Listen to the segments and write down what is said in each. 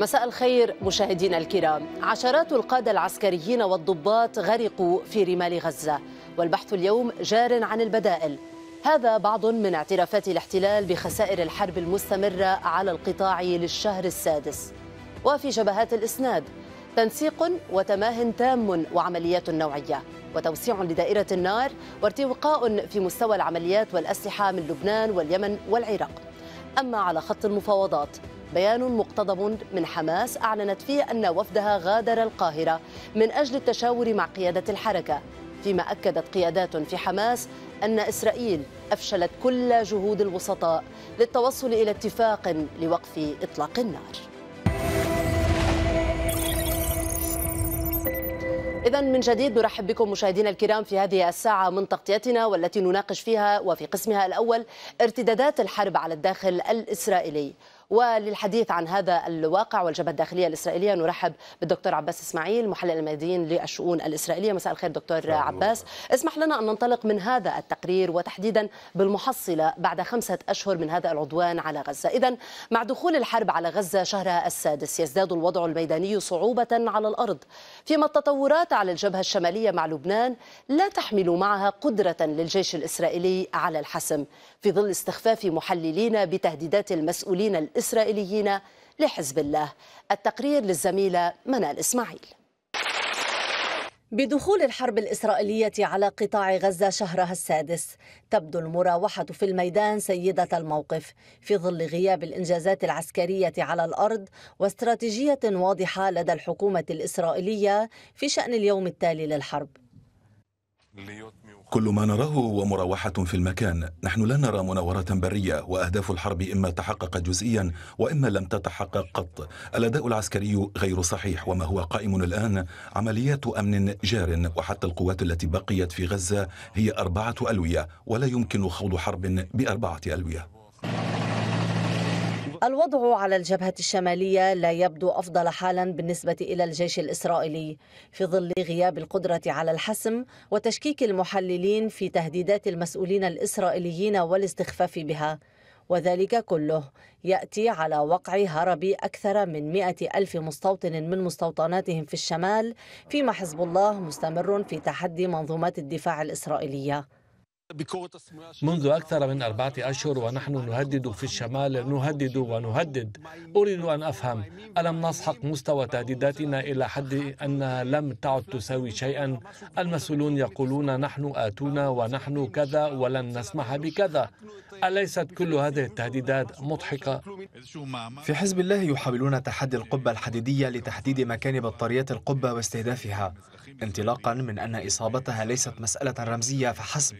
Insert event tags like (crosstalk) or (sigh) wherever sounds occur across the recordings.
مساء الخير مشاهدينا الكرام عشرات القادة العسكريين والضباط غرقوا في رمال غزة والبحث اليوم جار عن البدائل هذا بعض من اعترافات الاحتلال بخسائر الحرب المستمرة على القطاع للشهر السادس وفي جبهات الإسناد تنسيق وتماه تام وعمليات نوعية وتوسيع لدائرة النار وارتقاء في مستوى العمليات والأسلحة من لبنان واليمن والعراق أما على خط المفاوضات بيان مقتضب من حماس أعلنت فيه أن وفدها غادر القاهرة من أجل التشاور مع قيادة الحركة فيما أكدت قيادات في حماس أن إسرائيل أفشلت كل جهود الوسطاء للتوصل إلى اتفاق لوقف إطلاق النار إذا من جديد نرحب بكم مشاهدينا الكرام في هذه الساعة من تغطيتنا والتي نناقش فيها وفي قسمها الأول ارتدادات الحرب على الداخل الإسرائيلي وللحديث عن هذا الواقع والجبهة الداخلية الإسرائيلية نرحب بالدكتور عباس إسماعيل محلل المدين للشؤون الإسرائيلية مساء الخير دكتور عباس اسمح لنا أن ننطلق من هذا التقرير وتحديدا بالمحصلة بعد خمسة أشهر من هذا العدوان على غزة إذا مع دخول الحرب على غزة شهرها السادس يزداد الوضع الميداني صعوبة على الأرض فيما التطورات على الجبهة الشمالية مع لبنان لا تحمل معها قدرة للجيش الإسرائيلي على الحسم في ظل استخفاف محللين بتهديدات المسؤولين الإسرائيليين لحزب الله التقرير للزميلة منال إسماعيل بدخول الحرب الإسرائيلية على قطاع غزة شهرها السادس تبدو المراوحة في الميدان سيدة الموقف في ظل غياب الإنجازات العسكرية على الأرض واستراتيجية واضحة لدى الحكومة الإسرائيلية في شأن اليوم التالي للحرب كل ما نراه هو مراوحة في المكان نحن لا نرى مناورة برية وأهداف الحرب إما تحققت جزئيا وإما لم تتحقق قط الأداء العسكري غير صحيح وما هو قائم الآن عمليات أمن جار وحتى القوات التي بقيت في غزة هي أربعة ألوية ولا يمكن خوض حرب بأربعة ألوية الوضع على الجبهة الشمالية لا يبدو أفضل حالا بالنسبة إلى الجيش الإسرائيلي في ظل غياب القدرة على الحسم وتشكيك المحللين في تهديدات المسؤولين الإسرائيليين والاستخفاف بها وذلك كله يأتي على وقع هرب أكثر من مئة ألف مستوطن من مستوطناتهم في الشمال فيما حزب الله مستمر في تحدي منظومات الدفاع الإسرائيلية منذ أكثر من أربعة أشهر ونحن نهدد في الشمال نهدد ونهدد أريد أن أفهم ألم نسحق مستوى تهديداتنا إلى حد أنها لم تعد تساوي شيئا المسؤولون يقولون نحن آتونا ونحن كذا ولن نسمح بكذا أليست كل هذه التهديدات مضحكة؟ في حزب الله يحاولون تحدي القبة الحديدية لتحديد مكان بطاريات القبة واستهدافها انطلاقا من أن إصابتها ليست مسألة رمزية فحسب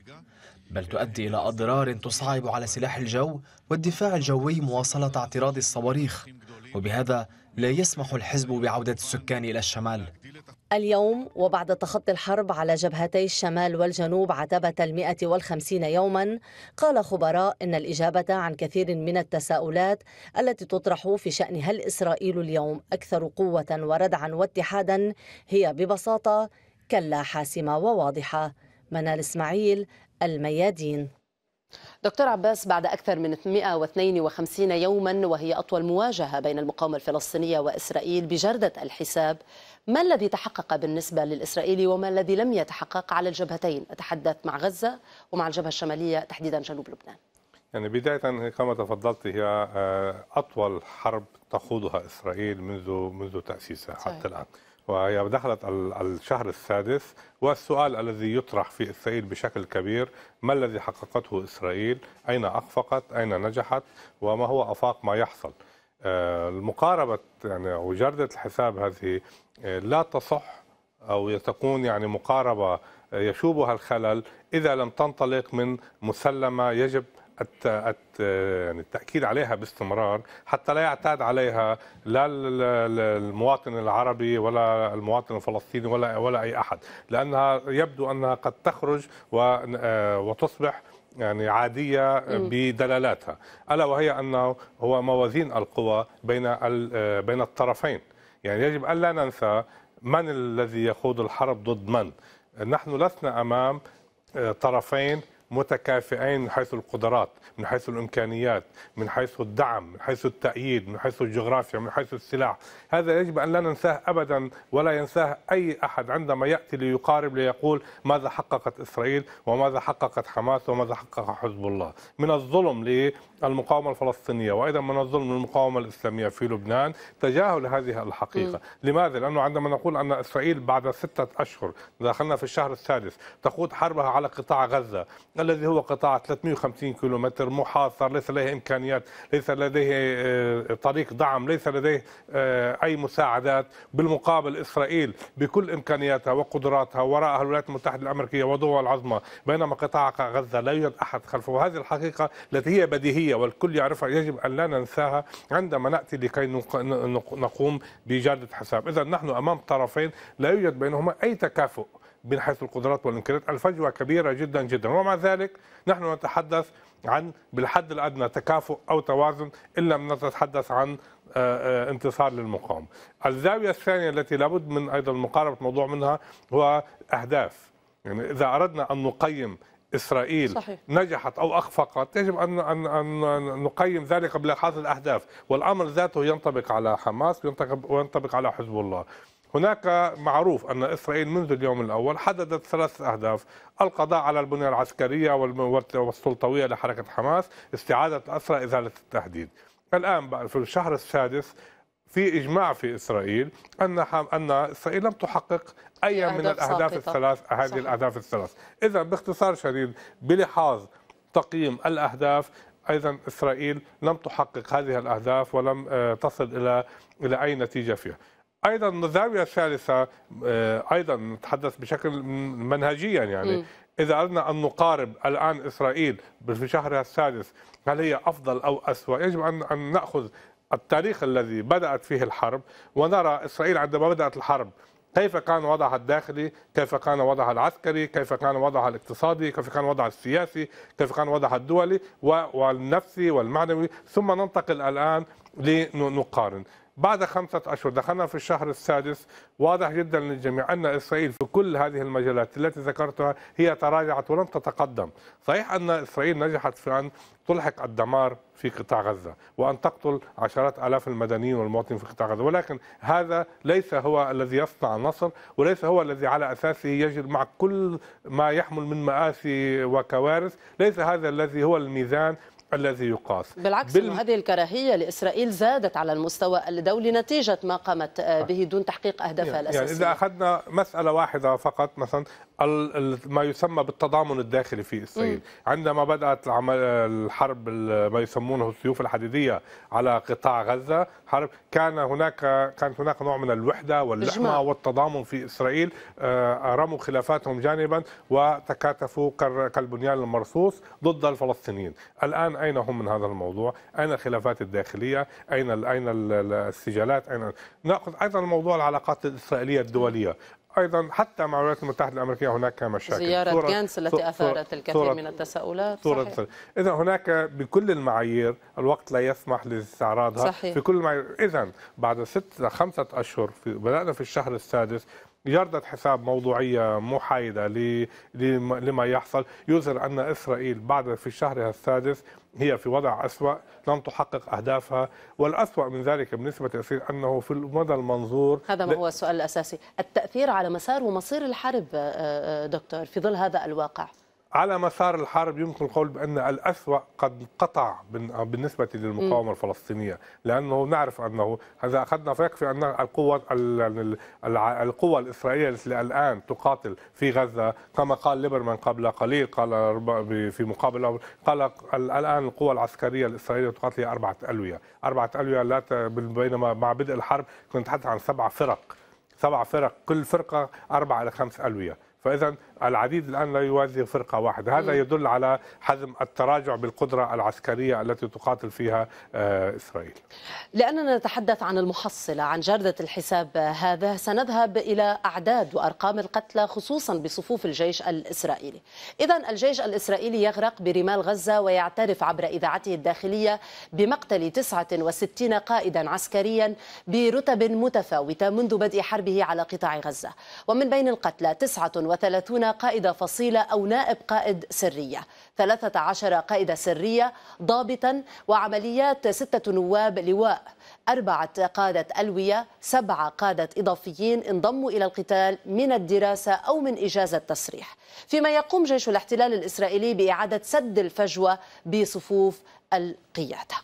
بل تؤدي إلى أضرار تصعب على سلاح الجو والدفاع الجوي مواصلة اعتراض الصواريخ وبهذا لا يسمح الحزب بعودة السكان إلى الشمال اليوم وبعد تخطي الحرب على جبهتي الشمال والجنوب عتبة المئة والخمسين يوما قال خبراء إن الإجابة عن كثير من التساؤلات التي تطرح في شأن هل إسرائيل اليوم أكثر قوة وردعا واتحادا هي ببساطة كلا حاسمة وواضحة منال إسماعيل الميادين دكتور عباس بعد أكثر من 152 يوما وهي أطول مواجهة بين المقاومة الفلسطينية وإسرائيل بجردة الحساب ما الذي تحقق بالنسبة للإسرائيلي وما الذي لم يتحقق على الجبهتين أتحدث مع غزة ومع الجبهة الشمالية تحديدا جنوب لبنان يعني بداية كما تفضلت هي آه، أطول حرب تخوضها إسرائيل منذ منذ تأسيسها حتى الآن وهي دخلت الشهر السادس والسؤال الذي يطرح في إسرائيل بشكل كبير ما الذي حققته إسرائيل أين أخفقت أين نجحت وما هو أفاق ما يحصل آه، المقاربة يعني أو جردة الحساب هذه آه، لا تصح أو تكون يعني مقاربة آه، يشوبها الخلل إذا لم تنطلق من مسلمة يجب يعني التأكيد عليها باستمرار حتى لا يعتاد عليها لا المواطن العربي ولا المواطن الفلسطيني ولا ولا أي أحد لأنها يبدو أنها قد تخرج آه، وتصبح يعني عادية بدلالاتها ألا وهي أنه هو موازين القوى بين آه، بين الطرفين يعني يجب ألا ننسى من الذي يخوض الحرب ضد من نحن لسنا أمام آه، طرفين متكافئين من حيث القدرات من حيث الإمكانيات من حيث الدعم من حيث التأييد من حيث الجغرافيا من حيث السلاح هذا يجب أن لا ننساه أبدا ولا ينساه أي أحد عندما يأتي ليقارب ليقول ماذا حققت إسرائيل وماذا حققت حماس وماذا حقق حزب الله من الظلم المقاومة الفلسطينية وأيضا من الظلم المقاومة الإسلامية في لبنان تجاهل هذه الحقيقة م. لماذا؟ لأنه عندما نقول أن إسرائيل بعد ستة أشهر دخلنا في الشهر الثالث تقود حربها على قطاع غزة الذي هو قطاع 350 كيلومتر محاصر ليس لديه إمكانيات ليس لديه آه، طريق دعم ليس لديه آه، أي مساعدات بالمقابل إسرائيل بكل إمكانياتها وقدراتها وراءها الولايات المتحدة الأمريكية ودول العظمى بينما قطاع غزة لا يوجد أحد خلفه وهذه الحقيقة التي هي بديهية القضية والكل يعرفها يجب أن لا ننساها عندما نأتي لكي نقوم بإجادة حساب إذا نحن أمام طرفين لا يوجد بينهما أي تكافؤ من حيث القدرات والإمكانيات الفجوة كبيرة جدا جدا ومع ذلك نحن نتحدث عن بالحد الأدنى تكافؤ أو توازن إن لم نتحدث عن آه، آه، انتصار للمقاومة الزاوية الثانية التي لابد من أيضا مقاربة موضوع منها هو أهداف يعني إذا أردنا أن نقيم إسرائيل صحيح. نجحت أو أخفقت يجب أن, أن, أن نقيم ذلك قبل الأهداف والأمر ذاته ينطبق على حماس وينطبق على حزب الله هناك معروف أن إسرائيل منذ اليوم الأول حددت ثلاث أهداف القضاء على البنية العسكرية والسلطوية لحركة حماس استعادة الأسرى إزالة التهديد الآن في الشهر السادس في اجماع في اسرائيل ان ان اسرائيل لم تحقق اي من الاهداف ساقطة. الثلاث هذه الاهداف الثلاث، اذا باختصار شديد بلحاظ تقييم الاهداف ايضا اسرائيل لم تحقق هذه الاهداف ولم آه، تصل الى الى اي نتيجه فيها. ايضا الزاويه الثالثه آه، ايضا نتحدث بشكل منهجيا يعني م. إذا أردنا أن نقارب الآن إسرائيل في شهرها السادس هل هي أفضل أو أسوأ يجب أن نأخذ التاريخ الذي بدأت فيه الحرب ونرى إسرائيل عندما بدأت الحرب كيف كان وضعها الداخلي كيف كان وضعها العسكري كيف كان وضعها الاقتصادي كيف كان وضعها السياسي كيف كان وضعها الدولي والنفسي والمعنوي ثم ننتقل الآن لنقارن بعد خمسة أشهر دخلنا في الشهر السادس واضح جدا للجميع أن إسرائيل في كل هذه المجالات التي ذكرتها هي تراجعت ولم تتقدم صحيح أن إسرائيل نجحت في أن تلحق الدمار في قطاع غزة وأن تقتل عشرات آلاف المدنيين والمواطنين في قطاع غزة ولكن هذا ليس هو الذي يصنع النصر وليس هو الذي على أساسه يجد مع كل ما يحمل من مآسي وكوارث ليس هذا الذي هو الميزان الذي يقاس بالعكس بال... هذه الكراهية لإسرائيل زادت على المستوى الدولي نتيجة ما قامت به دون تحقيق أهدافها يعني،, يعني الأساسية يعني إذا أخذنا مسألة واحدة فقط مثلا ما يسمى بالتضامن الداخلي في اسرائيل، عندما بدات الحرب ما يسمونه السيوف الحديديه على قطاع غزه، حرب كان هناك كانت هناك نوع من الوحده واللحمه والتضامن في اسرائيل، آه، رموا خلافاتهم جانبا وتكاتفوا كالبنيان المرصوص ضد الفلسطينيين، الان اين هم من هذا الموضوع؟ اين الخلافات الداخليه؟ اين اين السجالات؟ اين ناخذ ايضا موضوع العلاقات الاسرائيليه الدوليه، ايضا حتى مع الولايات المتحده الامريكيه هناك مشاكل زياره جانس التي اثارت الكثير من التساؤلات صورة اذا هناك بكل المعايير الوقت لا يسمح لاستعراضها صحيح. في كل المعايير اذا بعد ست خمسه اشهر في بدانا في الشهر السادس جردة حساب موضوعية محايدة لما يحصل يظهر أن إسرائيل بعد في شهرها السادس هي في وضع أسوأ لم تحقق أهدافها والأسوأ من ذلك بالنسبة لإسرائيل أنه في المدى المنظور هذا ما هو السؤال الأساسي التأثير على مسار ومصير الحرب آه، آه، دكتور في ظل هذا الواقع على مسار الحرب يمكن القول بأن الأسوأ قد انقطع بالنسبة للمقاومة الفلسطينية لأنه نعرف أنه هذا أخذنا فيكفي أن القوة القوة الإسرائيلية التي الآن تقاتل في غزة كما قال ليبرمان قبل قليل قال في مقابلة قال الآن القوة العسكرية الإسرائيلية تقاتل أربعة ألوية أربعة ألوية لا بينما مع بدء الحرب كنت نتحدث عن سبع فرق سبع فرق كل فرقة أربعة إلى خمس ألوية فإذا العديد الآن لا يوازي فرقة واحدة هذا يدل على حزم التراجع بالقدرة العسكرية التي تقاتل فيها آه، إسرائيل لأننا نتحدث عن المحصلة عن جردة الحساب هذا سنذهب إلى أعداد وأرقام القتلى خصوصا بصفوف الجيش الإسرائيلي إذا الجيش الإسرائيلي يغرق برمال غزة ويعترف عبر إذاعته الداخلية بمقتل 69 قائدا عسكريا برتب متفاوتة منذ بدء حربه على قطاع غزة ومن بين القتلى 39 قائد فصيلة أو نائب قائد سرية 13 قائد سرية ضابطا وعمليات ستة نواب لواء أربعة قادة ألوية سبعة قادة إضافيين انضموا إلى القتال من الدراسة أو من إجازة تصريح فيما يقوم جيش الاحتلال الإسرائيلي بإعادة سد الفجوة بصفوف القيادة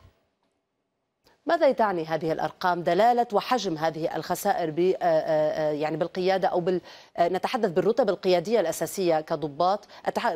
ماذا تعني هذه الارقام دلاله وحجم هذه الخسائر ب آه، آه، آه، يعني بالقياده او بال نتحدث بالرتب القياديه الاساسيه كضباط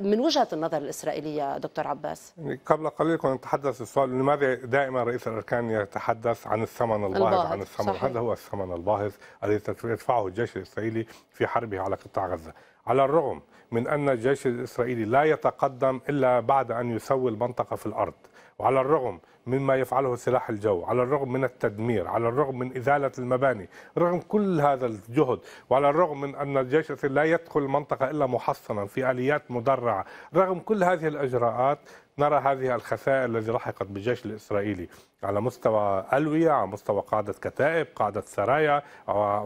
من وجهه النظر الاسرائيليه دكتور عباس يعني قبل قليل كنا نتحدث السؤال لماذا دائما رئيس الاركان يتحدث عن الثمن الباهظ عن الثمن صحيح. هذا هو الثمن الباهظ الذي يدفعه الجيش الاسرائيلي في حربه على قطاع غزه على الرغم من ان الجيش الاسرائيلي لا يتقدم الا بعد ان يسوي المنطقه في الارض وعلى الرغم مما يفعله سلاح الجو على الرغم من التدمير على الرغم من إزالة المباني رغم كل هذا الجهد وعلى الرغم من أن الجيش لا يدخل المنطقة إلا محصنا في آليات مدرعة رغم كل هذه الإجراءات نرى هذه الخسائر التي لحقت بالجيش الإسرائيلي على مستوى ألوية على مستوى قادة كتائب قادة سرايا آه،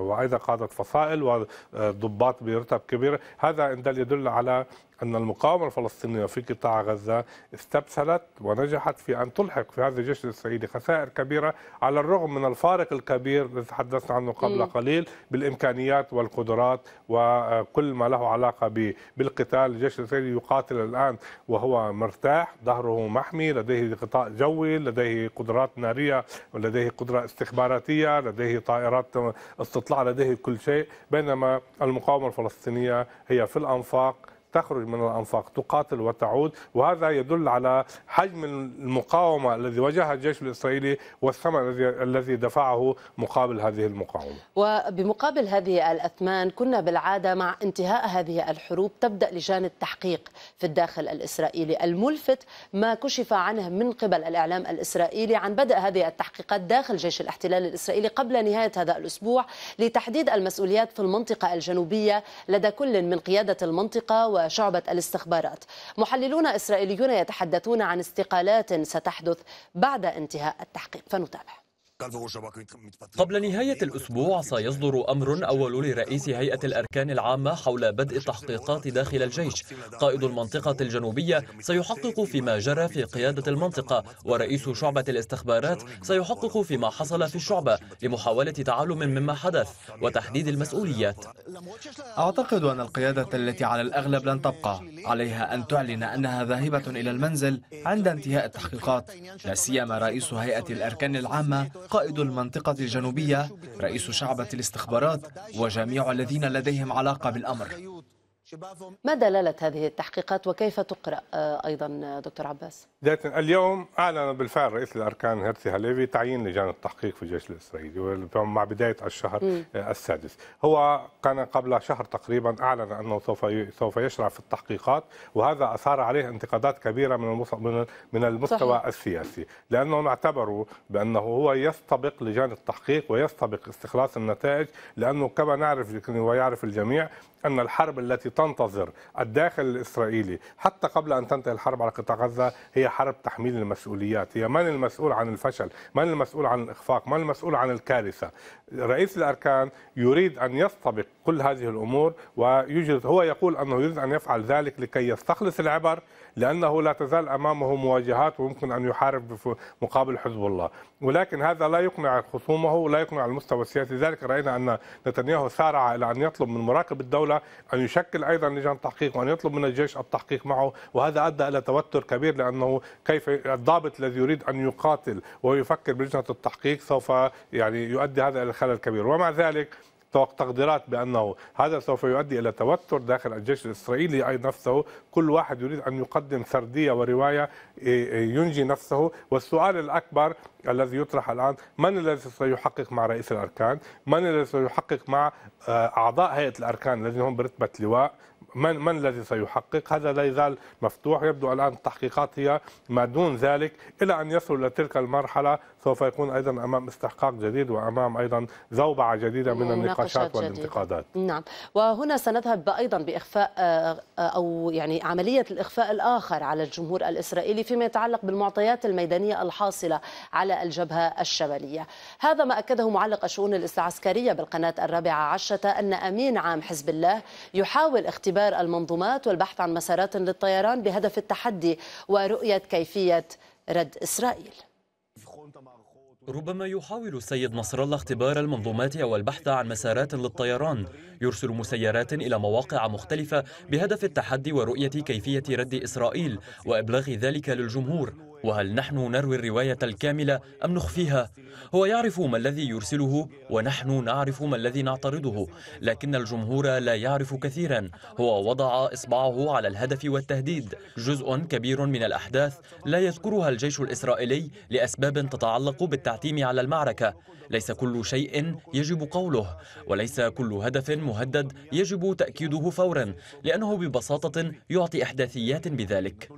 وأيضا قادة فصائل وضباط برتب كبير هذا إن دل يدل على أن المقاومة الفلسطينية في قطاع غزة استبسلت ونجحت في أن تلحق في هذا الجيش الإسرائيلي خسائر كبيرة على الرغم من الفارق الكبير الذي تحدثنا عنه قبل م. قليل بالإمكانيات والقدرات وكل ما له علاقة بالقتال الجيش الإسرائيلي يقاتل الآن وهو مرتاح ظهره محمي لديه غطاء جوي لديه قدرات نارية ولديه قدرة استخباراتية لديه طائرات استطلاع لديه كل شيء بينما المقاومة الفلسطينية هي في الأنفاق تخرج من الأنفاق تقاتل وتعود وهذا يدل على حجم المقاومة الذي واجهها الجيش الإسرائيلي والثمن الذي دفعه مقابل هذه المقاومة وبمقابل هذه الأثمان كنا بالعادة مع انتهاء هذه الحروب تبدأ لجان التحقيق في الداخل الإسرائيلي الملفت ما كشف عنه من قبل الإعلام الإسرائيلي عن بدء هذه التحقيقات داخل جيش الاحتلال الإسرائيلي قبل نهاية هذا الأسبوع لتحديد المسؤوليات في المنطقة الجنوبية لدى كل من قيادة المنطقة و وشعبة الاستخبارات محللون إسرائيليون يتحدثون عن استقالات ستحدث بعد انتهاء التحقيق فنتابع قبل نهاية الأسبوع سيصدر أمر أول لرئيس هيئة الأركان العامة حول بدء التحقيقات داخل الجيش قائد المنطقة الجنوبية سيحقق فيما جرى في قيادة المنطقة ورئيس شعبة الاستخبارات سيحقق فيما حصل في الشعبة لمحاولة تعلم مما حدث وتحديد المسؤوليات أعتقد أن القيادة التي على الأغلب لن تبقى عليها أن تعلن أنها ذاهبة إلى المنزل عند انتهاء التحقيقات لا سيما رئيس هيئة الأركان العامة قائد المنطقة الجنوبية رئيس شعبة الاستخبارات وجميع الذين لديهم علاقة بالأمر ما دلالة هذه التحقيقات وكيف تقرأ آه، أيضا آه، دكتور عباس؟ اليوم أعلن بالفعل رئيس الأركان هيرسي هاليفي تعيين لجان التحقيق في الجيش الإسرائيلي مع بداية الشهر م. آه، السادس هو كان قبل شهر تقريبا أعلن أنه سوف سوف يشرع في التحقيقات وهذا أثار عليه انتقادات كبيرة من من المستوى صحيح. السياسي لأنهم اعتبروا بأنه هو يستبق لجان التحقيق ويستبق استخلاص النتائج لأنه كما نعرف ويعرف الجميع أن الحرب التي تنتظر الداخل الإسرائيلي حتى قبل أن تنتهي الحرب على قطاع غزة هي حرب تحميل المسؤوليات هي من المسؤول عن الفشل من المسؤول عن الإخفاق من المسؤول عن الكارثة رئيس الأركان يريد أن يستبق كل هذه الأمور ويوجد هو يقول أنه يريد أن يفعل ذلك لكي يستخلص العبر لأنه لا تزال أمامه مواجهات ويمكن أن يحارب مقابل حزب الله ولكن هذا لا يقنع خصومه ولا يقنع المستوى السياسي لذلك رأينا أن نتنياهو سارع إلى أن يطلب من مراقب الدولة أن يشكل أيضا لجان تحقيق وأن يطلب من الجيش التحقيق معه وهذا أدى إلى توتر كبير لأنه كيف الضابط الذي يريد أن يقاتل ويفكر بلجنة التحقيق سوف يعني يؤدي هذا إلى خلل كبير ومع ذلك تقديرات بانه هذا سوف يؤدي الى توتر داخل الجيش الاسرائيلي نفسه، كل واحد يريد ان يقدم سرديه وروايه إيه، إيه، ينجي نفسه، والسؤال الاكبر الذي يطرح الان من الذي سيحقق مع رئيس الاركان؟ من الذي سيحقق مع آه، اعضاء هيئه الاركان الذين هم برتبه لواء؟ من من الذي سيحقق؟ هذا لا يزال مفتوح، يبدو الان التحقيقات هي ما دون ذلك الى ان يصل الى تلك المرحله سوف يكون أيضا أمام استحقاق جديد وأمام أيضا زوبعة جديدة من النقاشات والانتقادات نعم وهنا سنذهب أيضا بإخفاء آه، أو يعني عملية الإخفاء الآخر على الجمهور الإسرائيلي فيما يتعلق بالمعطيات الميدانية الحاصلة على الجبهة الشمالية هذا ما أكده معلق الشؤون العسكريه بالقناة الرابعة عشرة أن أمين عام حزب الله يحاول اختبار المنظومات والبحث عن مسارات للطيران بهدف التحدي ورؤية كيفية رد إسرائيل ربما يحاول السيد نصر الله اختبار المنظومات او البحث عن مسارات للطيران يرسل مسيرات الى مواقع مختلفه بهدف التحدي ورؤيه كيفيه رد اسرائيل وابلاغ ذلك للجمهور وهل نحن نروي الرواية الكاملة أم نخفيها؟ هو يعرف ما الذي يرسله ونحن نعرف ما الذي نعترضه لكن الجمهور لا يعرف كثيرا هو وضع إصبعه على الهدف والتهديد جزء كبير من الأحداث لا يذكرها الجيش الإسرائيلي لأسباب تتعلق بالتعتيم على المعركة ليس كل شيء يجب قوله وليس كل هدف مهدد يجب تأكيده فورا لأنه ببساطة يعطي إحداثيات بذلك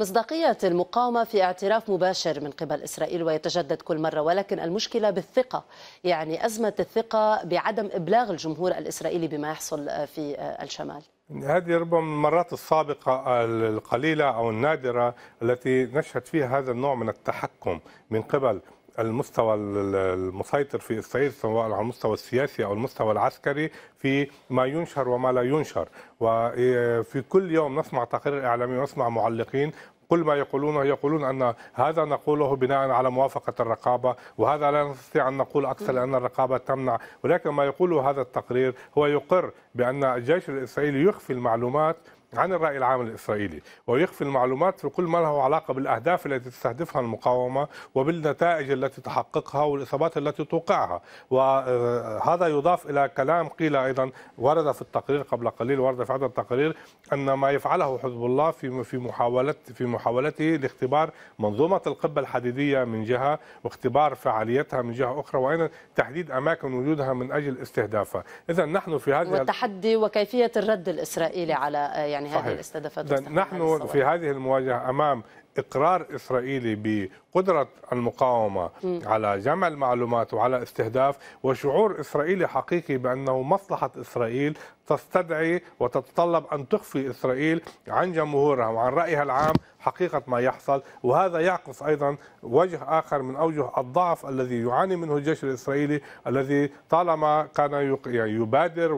مصداقية المقابلة المقاومة في اعتراف مباشر من قبل إسرائيل ويتجدد كل مرة ولكن المشكلة بالثقة يعني أزمة الثقة بعدم إبلاغ الجمهور الإسرائيلي بما يحصل آه، في آه، الشمال هذه ربما من المرات السابقة آه، القليلة أو النادرة التي نشهد فيها هذا النوع من التحكم من قبل المستوى المسيطر في اسرائيل سواء على المستوى السياسي او المستوى العسكري في ما ينشر وما لا ينشر وفي كل يوم نسمع تقارير اعلاميه ونسمع معلقين كل ما يقولونه يقولون أن هذا نقوله بناء على موافقة الرقابة وهذا لا نستطيع أن نقول أكثر لأن الرقابة تمنع ولكن ما يقوله هذا التقرير هو يقر بأن الجيش الإسرائيلي يخفي المعلومات عن الرأي العام الإسرائيلي ويخفي المعلومات في كل ما له علاقة بالأهداف التي تستهدفها المقاومة وبالنتائج التي تحققها والإصابات التي توقعها وهذا يضاف إلى كلام قيل أيضا ورد في التقرير قبل قليل ورد في هذا التقرير أن ما يفعله حزب الله في في محاولة في محاولته لاختبار منظومة القبة الحديدية من جهة واختبار فعاليتها من جهة أخرى وأيضا تحديد أماكن وجودها من أجل استهدافها إذا نحن في هذه والتحدي وكيفية الرد الإسرائيلي على يعني يعني هذه الاستهدافات نحن في هذه المواجهه امام اقرار اسرائيلي بقدره المقاومه م. على جمع المعلومات وعلى استهداف وشعور اسرائيلي حقيقي بانه مصلحه اسرائيل تستدعي وتتطلب ان تخفي اسرائيل عن جمهورها وعن رايها العام حقيقه ما يحصل وهذا يعكس ايضا وجه اخر من اوجه الضعف الذي يعاني منه الجيش الاسرائيلي الذي طالما كان يعني يبادر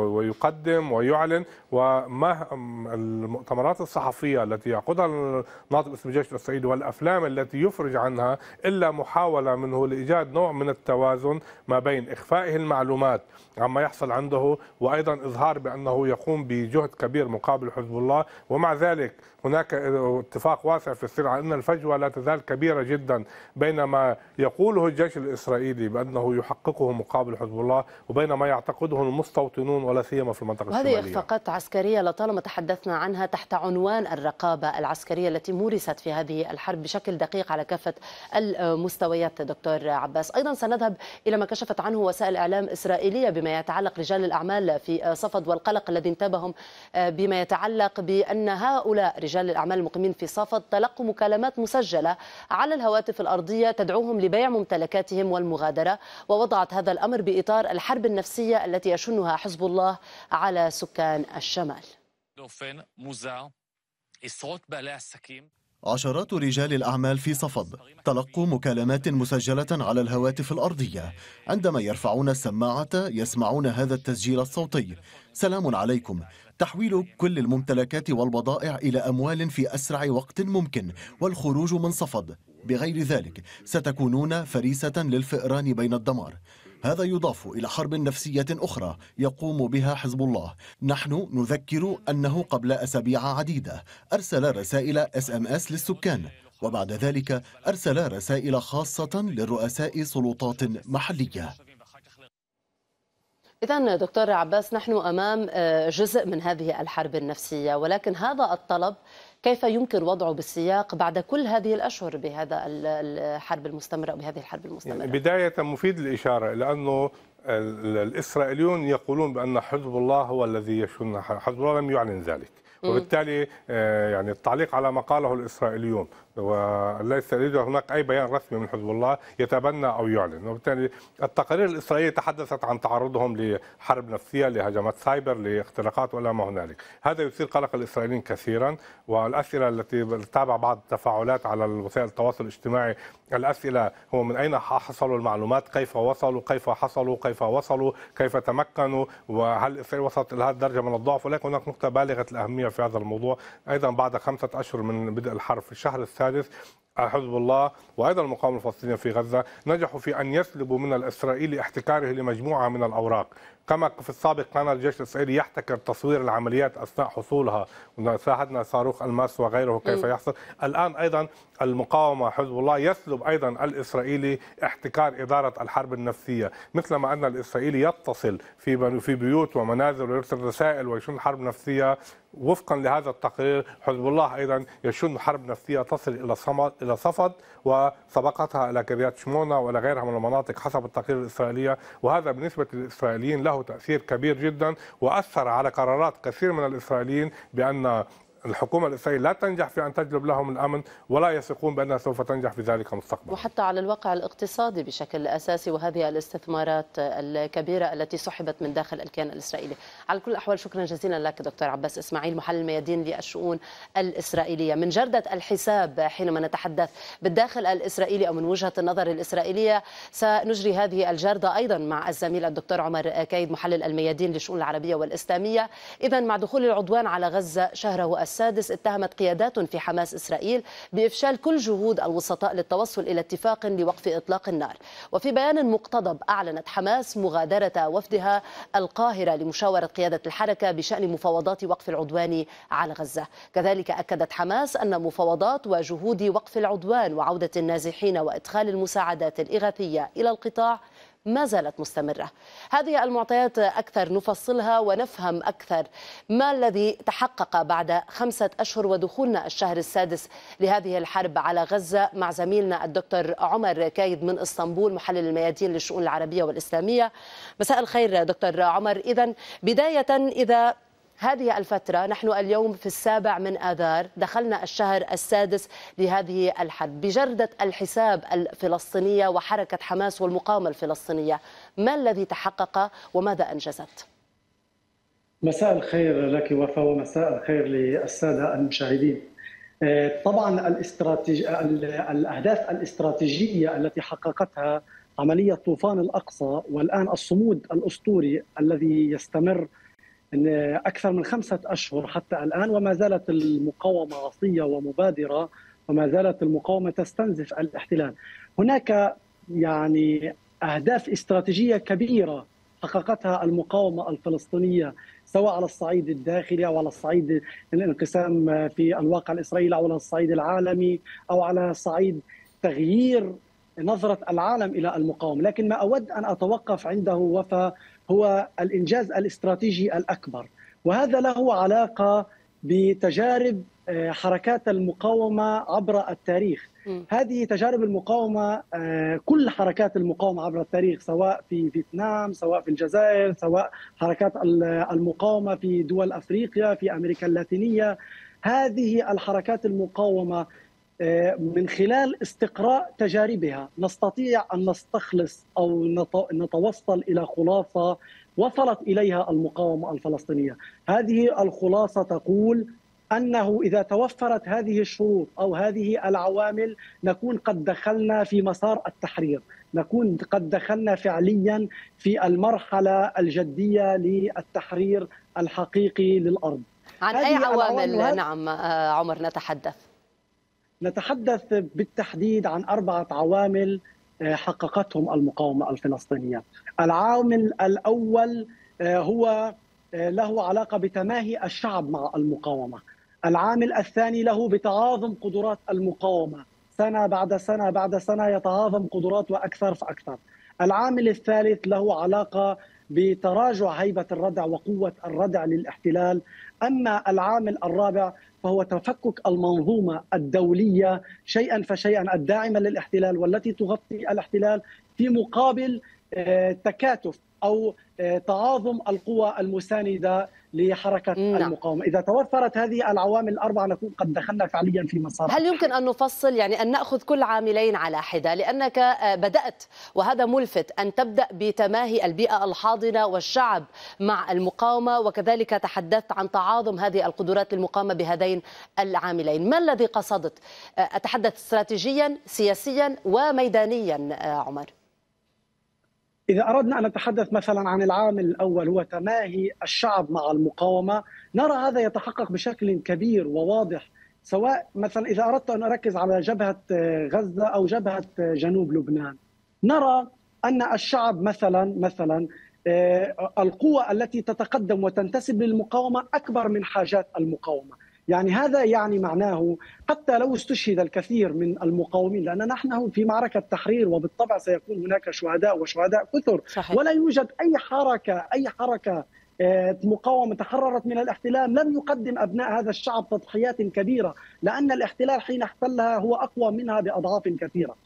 ويقدم ويعلن وما المؤتمرات الصحفيه التي يعقدها الناطق اسم جيش الصعيد والأفلام التي يفرج عنها إلا محاولة منه لإيجاد نوع من التوازن ما بين إخفائه المعلومات عما يحصل عنده وأيضا إظهار بأنه يقوم بجهد كبير مقابل حزب الله ومع ذلك هناك اتفاق واسع في السر على أن الفجوة لا تزال كبيرة جدا بين ما يقوله الجيش الإسرائيلي بأنه يحققه مقابل حزب الله وبين ما يعتقده المستوطنون ولا سيما في المنطقة الشمالية هذه إخفاقات عسكرية لطالما تحدثنا عنها تحت عنوان الرقابة العسكرية التي مورست حدثت في هذه الحرب بشكل دقيق على كافة المستويات دكتور عباس أيضا سنذهب إلى ما كشفت عنه وسائل إعلام إسرائيلية بما يتعلق رجال الأعمال في صفد والقلق الذي انتابهم آه، بما يتعلق بأن هؤلاء رجال الأعمال المقيمين في صفد تلقوا مكالمات مسجلة على الهواتف الأرضية تدعوهم لبيع ممتلكاتهم والمغادرة ووضعت هذا الأمر بإطار الحرب النفسية التي يشنها حزب الله على سكان الشمال. عشرات رجال الأعمال في صفد تلقوا مكالمات مسجلة على الهواتف الأرضية عندما يرفعون السماعة يسمعون هذا التسجيل الصوتي سلام عليكم تحويل كل الممتلكات والبضائع إلى أموال في أسرع وقت ممكن والخروج من صفد بغير ذلك ستكونون فريسة للفئران بين الدمار هذا يضاف إلى حرب نفسية أخرى يقوم بها حزب الله نحن نذكر أنه قبل أسابيع عديدة أرسل رسائل اس ام اس للسكان وبعد ذلك أرسل رسائل خاصة لرؤساء سلطات محلية إذا دكتور عباس نحن أمام آه، جزء من هذه الحرب النفسية ولكن هذا الطلب كيف يمكن وضعه بالسياق بعد كل هذه الأشهر بهذا الحرب المستمرة أو بهذه الحرب المستمرة يعني بداية مفيد الإشارة لأنه الإسرائيليون يقولون بأن حزب الله هو الذي يشن حزب الله لم يعلن ذلك وبالتالي آه، يعني التعليق على ما قاله الإسرائيليون وليس هناك اي بيان رسمي من حزب الله يتبنى او يعلن، وبالتالي التقارير الاسرائيليه تحدثت عن تعرضهم لحرب نفسيه، لهجمات سايبر، لاختراقات والى ما هنالك، هذا يثير قلق الاسرائيليين كثيرا والاسئله التي تتابع بعض التفاعلات على وسائل التواصل الاجتماعي، الاسئله هو من اين حصلوا المعلومات؟ كيف وصلوا؟ كيف حصلوا؟ كيف وصلوا؟ كيف تمكنوا؟ وهل اسرائيل وصلت الى هذه الدرجه من الضعف؟ ولكن هناك نقطه بالغه الاهميه في هذا الموضوع، ايضا بعد خمسه اشهر من بدء الحرب في الشهر الثاني السادس حزب الله وايضا المقاومه الفلسطينيه في غزه نجحوا في ان يسلبوا من الاسرائيلي احتكاره لمجموعه من الاوراق كما في السابق كان الجيش الاسرائيلي يحتكر تصوير العمليات اثناء حصولها شاهدنا صاروخ الماس وغيره كيف يحصل الان ايضا المقاومه حزب الله يسلب ايضا الاسرائيلي احتكار اداره الحرب النفسيه مثلما ان الاسرائيلي يتصل في في بيوت ومنازل ويرسل رسائل ويشن حرب نفسيه وفقا لهذا التقرير حزب الله ايضا يشن حرب نفسيه تصل الى صمد الى صفد وسبقتها الى كريات شمونه والى غيرها من المناطق حسب التقرير الاسرائيليه وهذا بالنسبه للاسرائيليين له له تأثير كبير جدا وأثر على قرارات كثير من الإسرائيليين بأن الحكومه الاسرائيليه لا تنجح في ان تجلب لهم الامن ولا يثقون بانها سوف تنجح في ذلك مستقبلا. وحتى على الواقع الاقتصادي بشكل اساسي وهذه الاستثمارات الكبيره التي سحبت من داخل الكيان الاسرائيلي. على كل الاحوال شكرا جزيلا لك دكتور عباس اسماعيل محلل الميادين للشؤون الاسرائيليه. من جرده الحساب حينما نتحدث بالداخل الاسرائيلي او من وجهه النظر الاسرائيليه سنجري هذه الجرده ايضا مع الزميل الدكتور عمر كيد محلل الميادين للشؤون العربيه والاسلاميه. اذا مع دخول العدوان على غزه شهره واساسا السادس اتهمت قيادات في حماس إسرائيل بإفشال كل جهود الوسطاء للتوصل إلى اتفاق لوقف إطلاق النار وفي بيان مقتضب أعلنت حماس مغادرة وفدها القاهرة لمشاورة قيادة الحركة بشأن مفاوضات وقف العدوان على غزة كذلك أكدت حماس أن مفاوضات وجهود وقف العدوان وعودة النازحين وإدخال المساعدات الإغاثية إلى القطاع ما زالت مستمرة هذه المعطيات أكثر نفصلها ونفهم أكثر ما الذي تحقق بعد خمسة أشهر ودخولنا الشهر السادس لهذه الحرب على غزة مع زميلنا الدكتور عمر كايد من اسطنبول محلل الميادين للشؤون العربية والإسلامية مساء الخير دكتور عمر إذا بداية إذا هذه الفترة نحن اليوم في السابع من آذار دخلنا الشهر السادس لهذه الحرب بجردة الحساب الفلسطينية وحركة حماس والمقاومة الفلسطينية ما الذي تحقق وماذا أنجزت؟ مساء الخير لك وفاء ومساء الخير للسادة المشاهدين آه، طبعا الاستراتيجي الأهداف الاستراتيجية التي حققتها عملية طوفان الأقصى والآن الصمود الأسطوري الذي يستمر أكثر من خمسة أشهر حتى الآن وما زالت المقاومة عصية ومبادرة وما زالت المقاومة تستنزف الاحتلال هناك يعني أهداف استراتيجية كبيرة حققتها المقاومة الفلسطينية سواء على الصعيد الداخلي أو على الصعيد الانقسام في الواقع الإسرائيلي أو على الصعيد العالمي أو على صعيد تغيير نظرة العالم إلى المقاومة لكن ما أود أن أتوقف عنده وفى هو الانجاز الاستراتيجي الاكبر وهذا له علاقه بتجارب آه، حركات المقاومه عبر التاريخ هذه تجارب المقاومه آه، كل حركات المقاومه عبر التاريخ سواء في فيتنام سواء في الجزائر سواء حركات المقاومه في دول افريقيا في امريكا اللاتينيه هذه الحركات المقاومه آه، من خلال استقراء تجاربها نستطيع ان نستخلص او نتوصل الى خلاصه وصلت اليها المقاومه الفلسطينيه، هذه الخلاصه تقول انه اذا توفرت هذه الشروط او هذه العوامل نكون قد دخلنا في مسار التحرير، نكون قد دخلنا فعليا في المرحله الجديه للتحرير الحقيقي للارض. عن اي عوامل نعم آه، عمر نتحدث؟ نتحدث بالتحديد عن أربعة عوامل آه، حققتهم المقاومة الفلسطينية العامل الأول آه، هو آه، له علاقة بتماهي الشعب مع المقاومة العامل الثاني له بتعاظم قدرات المقاومة سنة بعد سنة بعد سنة يتعاظم قدرات وأكثر فأكثر العامل الثالث له علاقة بتراجع هيبه الردع وقوه الردع للاحتلال، اما العامل الرابع فهو تفكك المنظومه الدوليه شيئا فشيئا الداعمه للاحتلال والتي تغطي الاحتلال في مقابل آه، تكاتف او آه، تعاظم القوى المسانده لحركه نعم. المقاومه، اذا توفرت هذه العوامل الاربعه نكون قد دخلنا فعليا في مسار هل يمكن ان نفصل يعني ان ناخذ كل عاملين على حده لانك آه، بدات وهذا ملفت ان تبدا بتماهي البيئه الحاضنه والشعب مع المقاومه وكذلك تحدثت عن تعاظم هذه القدرات للمقاومه بهذين العاملين، ما الذي قصدت؟ آه، اتحدث استراتيجيا، سياسيا وميدانيا عمر. إذا أردنا أن نتحدث مثلا عن العامل الأول هو تماهي الشعب مع المقاومة نرى هذا يتحقق بشكل كبير وواضح سواء مثلا إذا أردت أن أركز على جبهة آه، غزة أو جبهة آه، جنوب لبنان نرى أن الشعب مثلا مثلا آه، القوة التي تتقدم وتنتسب للمقاومة أكبر من حاجات المقاومة يعني هذا يعني معناه حتى لو استشهد الكثير من المقاومين لأننا نحن في معركة تحرير وبالطبع سيكون هناك شهداء وشهداء كثر صحيح. ولا يوجد أي حركة أي حركة آه، مقاومة تحررت من الاحتلال لم يقدم أبناء هذا الشعب تضحيات كبيرة لأن الاحتلال حين احتلها هو أقوى منها بأضعاف كثيرة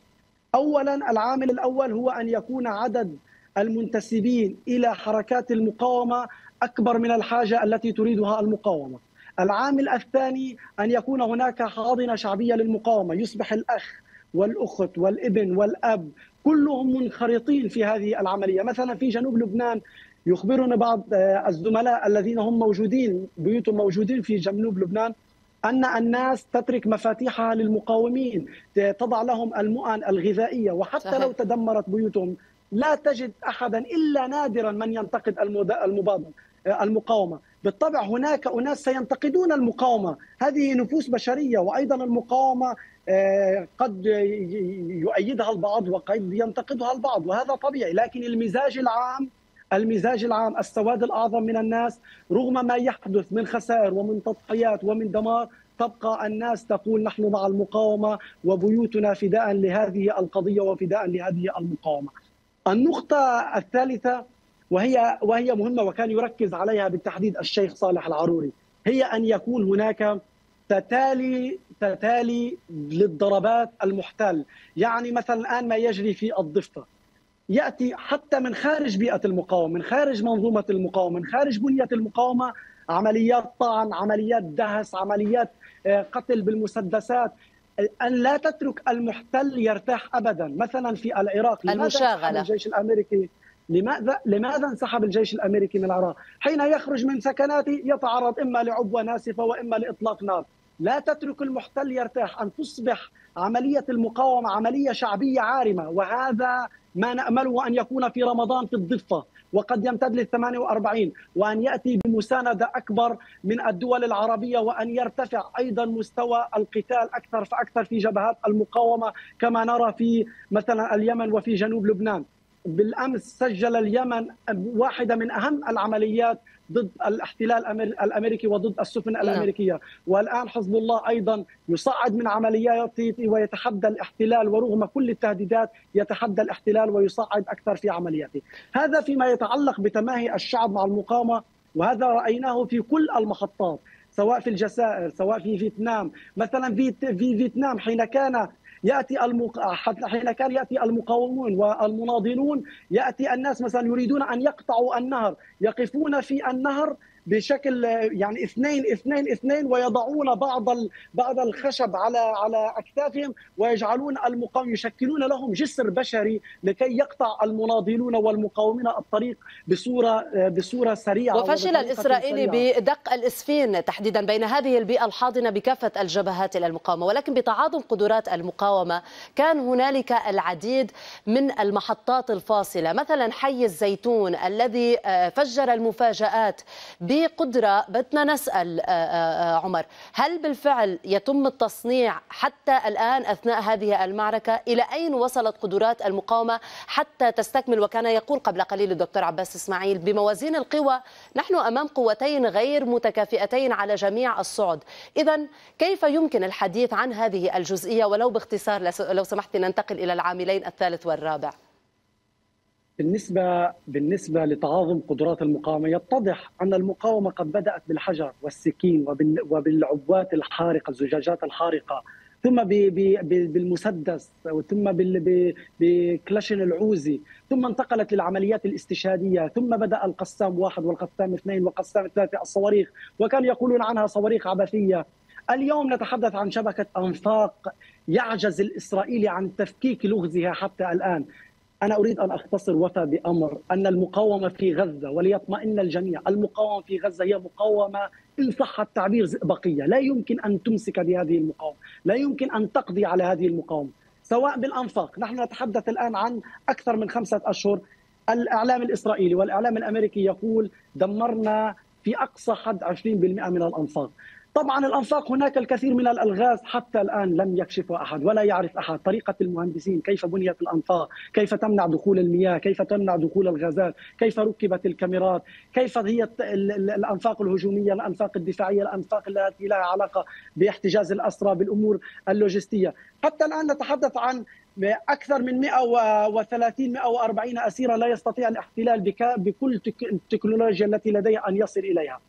أولا العامل الأول هو أن يكون عدد المنتسبين إلى حركات المقاومة أكبر من الحاجة التي تريدها المقاومة العامل الثاني أن يكون هناك حاضنة شعبية للمقاومة يصبح الأخ والأخت والابن والأب كلهم منخرطين في هذه العملية مثلا في جنوب لبنان يخبرنا بعض آه، الزملاء الذين هم موجودين بيوتهم موجودين في جنوب لبنان أن الناس تترك مفاتيحها للمقاومين تضع لهم المؤن الغذائية وحتى لو تدمرت بيوتهم لا تجد أحدا إلا نادرا من ينتقد المبادرة المقاومة بالطبع هناك اناس سينتقدون المقاومه، هذه نفوس بشريه وايضا المقاومه آه، قد يؤيدها البعض وقد ينتقدها البعض وهذا طبيعي، لكن المزاج العام المزاج العام، السواد الاعظم من الناس رغم ما يحدث من خسائر ومن تضحيات ومن دمار تبقى الناس تقول نحن مع المقاومه وبيوتنا فداء لهذه القضيه وفداء لهذه المقاومه. النقطه الثالثه وهي وهي مهمه وكان يركز عليها بالتحديد الشيخ صالح العروري هي ان يكون هناك تتالي تتالي للضربات المحتل يعني مثلا الان ما يجري في الضفه ياتي حتى من خارج بيئه المقاومه من خارج منظومه المقاومه من خارج بنيه المقاومه عمليات طعن عمليات دهس عمليات آه، قتل بالمسدسات ان لا تترك المحتل يرتاح ابدا مثلا في العراق المشاغله الجيش الامريكي لماذا لماذا انسحب الجيش الامريكي من العراق؟ حين يخرج من سكناته يتعرض اما لعبوه ناسفه واما لاطلاق نار. لا تترك المحتل يرتاح ان تصبح عمليه المقاومه عمليه شعبيه عارمه وهذا ما نامله ان يكون في رمضان في الضفه وقد يمتد لل 48 وان ياتي بمسانده اكبر من الدول العربيه وان يرتفع ايضا مستوى القتال اكثر فاكثر في جبهات المقاومه كما نرى في مثلا اليمن وفي جنوب لبنان. بالامس سجل اليمن واحده من اهم العمليات ضد الاحتلال الامريكي وضد السفن نعم. الامريكيه، والان حزب الله ايضا يصعد من عملياته ويتحدى الاحتلال ورغم كل التهديدات يتحدى الاحتلال ويصعد اكثر في عملياته، هذا فيما يتعلق بتماهي الشعب مع المقاومه وهذا رايناه في كل المحطات، سواء في الجزائر، سواء في فيتنام، مثلا في فيتنام حين كان ياتي المق... حين كان ياتي المقاومون والمناضلون ياتي الناس مثلا يريدون ان يقطعوا النهر يقفون في النهر بشكل يعني اثنين اثنين اثنين ويضعون بعض بعض الخشب على على اكتافهم ويجعلون المقاوم يشكلون لهم جسر بشري لكي يقطع المناضلون والمقاومين الطريق بصوره بصوره سريعه وفشل الاسرائيلي سريعة. بدق الاسفين تحديدا بين هذه البيئه الحاضنه بكافه الجبهات الى المقاومه ولكن بتعاظم قدرات المقاومه كان هنالك العديد من المحطات الفاصله مثلا حي الزيتون الذي آه، فجر المفاجات ب بقدرة بدنا نسأل آه، آه، آه، عمر هل بالفعل يتم التصنيع حتى الآن أثناء هذه المعركة إلى أين وصلت قدرات المقاومة حتى تستكمل وكان يقول قبل قليل الدكتور عباس إسماعيل بموازين القوى نحن أمام قوتين غير متكافئتين على جميع الصعد إذا كيف يمكن الحديث عن هذه الجزئية ولو باختصار لو سمحت ننتقل إلى العاملين الثالث والرابع بالنسبة بالنسبة لتعاظم قدرات المقاومة يتضح أن المقاومة قد بدأت بالحجر والسكين وبالعبوات الحارقة الزجاجات الحارقة ثم بالمسدس ثم بكلاشن العوزي ثم انتقلت للعمليات الاستشهادية ثم بدأ القسام واحد والقسام اثنين والقسام ثلاثة الصواريخ وكان يقولون عنها صواريخ عبثية اليوم نتحدث عن شبكة أنفاق يعجز الإسرائيلي عن تفكيك لغزها حتى الآن أنا أريد أن أختصر وفى بأمر أن المقاومة في غزة وليطمئن الجميع المقاومة في غزة هي مقاومة إن صح التعبير زئبقية لا يمكن أن تمسك بهذه المقاومة لا يمكن أن تقضي على هذه المقاومة سواء بالأنفاق نحن نتحدث الآن عن أكثر من خمسة أشهر الإعلام الإسرائيلي والإعلام الأمريكي يقول دمرنا في أقصى حد 20% من الأنفاق طبعا الانفاق هناك الكثير من الالغاز حتى الان لم يكشفها احد ولا يعرف احد طريقه المهندسين كيف بنيت الانفاق كيف تمنع دخول المياه كيف تمنع دخول الغازات كيف ركبت الكاميرات كيف هي الانفاق الهجوميه الانفاق الدفاعيه الانفاق التي لها علاقه باحتجاز الاسرى بالامور اللوجستيه حتى الان نتحدث عن اكثر من 130 140 اسيره لا يستطيع الاحتلال بكل التكنولوجيا التي لديه ان يصل اليها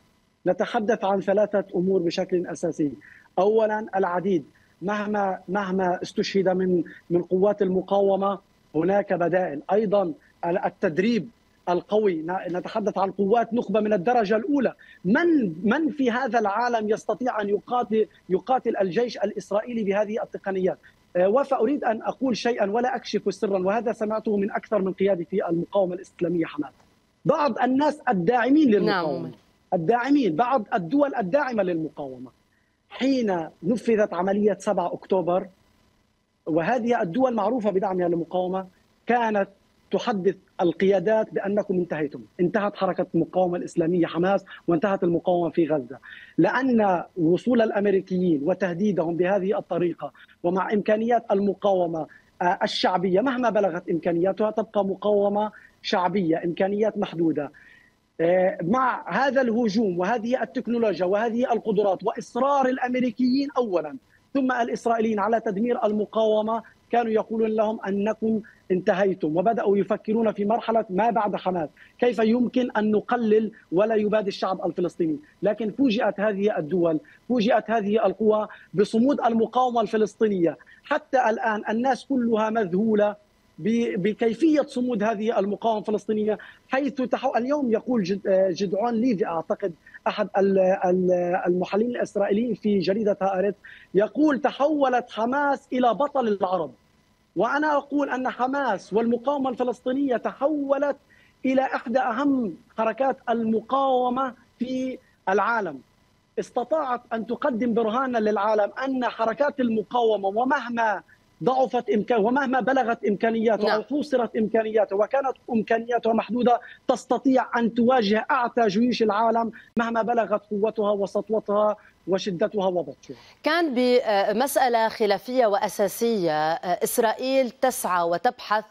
نتحدث عن ثلاثة أمور بشكل أساسي أولا العديد مهما مهما استشهد من من قوات المقاومة هناك بدائل أيضا التدريب القوي نتحدث عن قوات نخبة من الدرجة الأولى من من في هذا العالم يستطيع أن يقاتل يقاتل الجيش الإسرائيلي بهذه التقنيات آه، وفا أريد أن أقول شيئا ولا أكشف سرا وهذا سمعته من أكثر من قيادة في المقاومة الإسلامية حماس بعض الناس الداعمين للمقاومة نعم. الداعمين بعض الدول الداعمة للمقاومة حين نفذت عملية 7 أكتوبر وهذه الدول معروفة بدعمها للمقاومة كانت تحدث القيادات بأنكم انتهيتم انتهت حركة المقاومة الإسلامية حماس وانتهت المقاومة في غزة لأن وصول الأمريكيين وتهديدهم بهذه الطريقة ومع إمكانيات المقاومة آه، الشعبية مهما بلغت إمكانياتها تبقى مقاومة شعبية إمكانيات محدودة آه، مع هذا الهجوم وهذه التكنولوجيا وهذه القدرات واصرار الامريكيين اولا ثم الاسرائيليين على تدمير المقاومه كانوا يقولون لهم انكم انتهيتم وبداوا يفكرون في مرحله ما بعد حماس، كيف يمكن ان نقلل ولا يبادي الشعب الفلسطيني، لكن فوجئت هذه الدول، فوجئت هذه القوى بصمود المقاومه الفلسطينيه، حتى الان الناس كلها مذهوله بكيفيه صمود هذه المقاومه الفلسطينيه حيث تحو... اليوم يقول جدعون ليفي اعتقد احد المحللين الاسرائيليين في جريده هارت يقول تحولت حماس الى بطل العرب وانا اقول ان حماس والمقاومه الفلسطينيه تحولت الى احدى اهم حركات المقاومه في العالم استطاعت ان تقدم برهانا للعالم ان حركات المقاومه ومهما ضعفت إمكان ومهما بلغت إمكانياته نعم. أو حوصرت إمكانياته وكانت إمكانياتها محدودة تستطيع أن تواجه أعتى جيوش العالم مهما بلغت قوتها وسطوتها وشدتها وبطشها كان بمسألة خلافية وأساسية إسرائيل تسعى وتبحث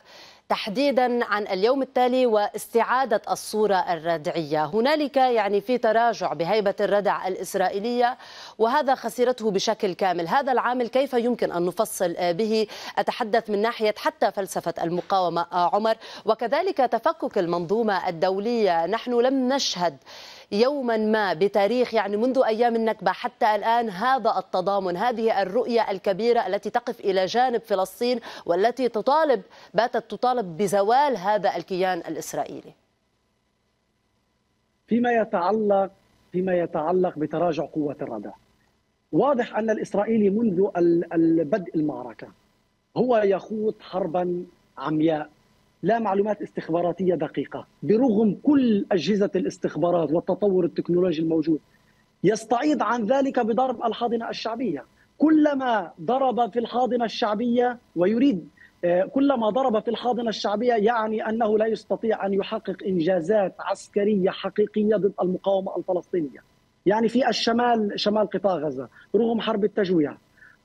تحديدا عن اليوم التالي واستعادة الصورة الردعية هنالك يعني في تراجع بهيبة الردع الإسرائيلية وهذا خسرته بشكل كامل هذا العامل كيف يمكن أن نفصل به أتحدث من ناحية حتى فلسفة المقاومة آه، عمر وكذلك تفكك المنظومة الدولية نحن لم نشهد يوما ما بتاريخ يعني منذ أيام النكبة حتى الآن هذا التضامن هذه الرؤية الكبيرة التي تقف إلى جانب فلسطين والتي تطالب باتت تطالب بزوال هذا الكيان الإسرائيلي فيما يتعلق فيما يتعلق بتراجع قوة الردع واضح أن الإسرائيلي منذ بدء المعركة هو يخوض حربا عمياء لا معلومات استخباراتيه دقيقه برغم كل اجهزه الاستخبارات والتطور التكنولوجي الموجود يستعيض عن ذلك بضرب الحاضنه الشعبيه كلما ضرب في الحاضنه الشعبيه ويريد آه، كلما ضرب في الحاضنه الشعبيه يعني انه لا يستطيع ان يحقق انجازات عسكريه حقيقيه ضد المقاومه الفلسطينيه. يعني في الشمال شمال قطاع غزه رغم حرب التجويع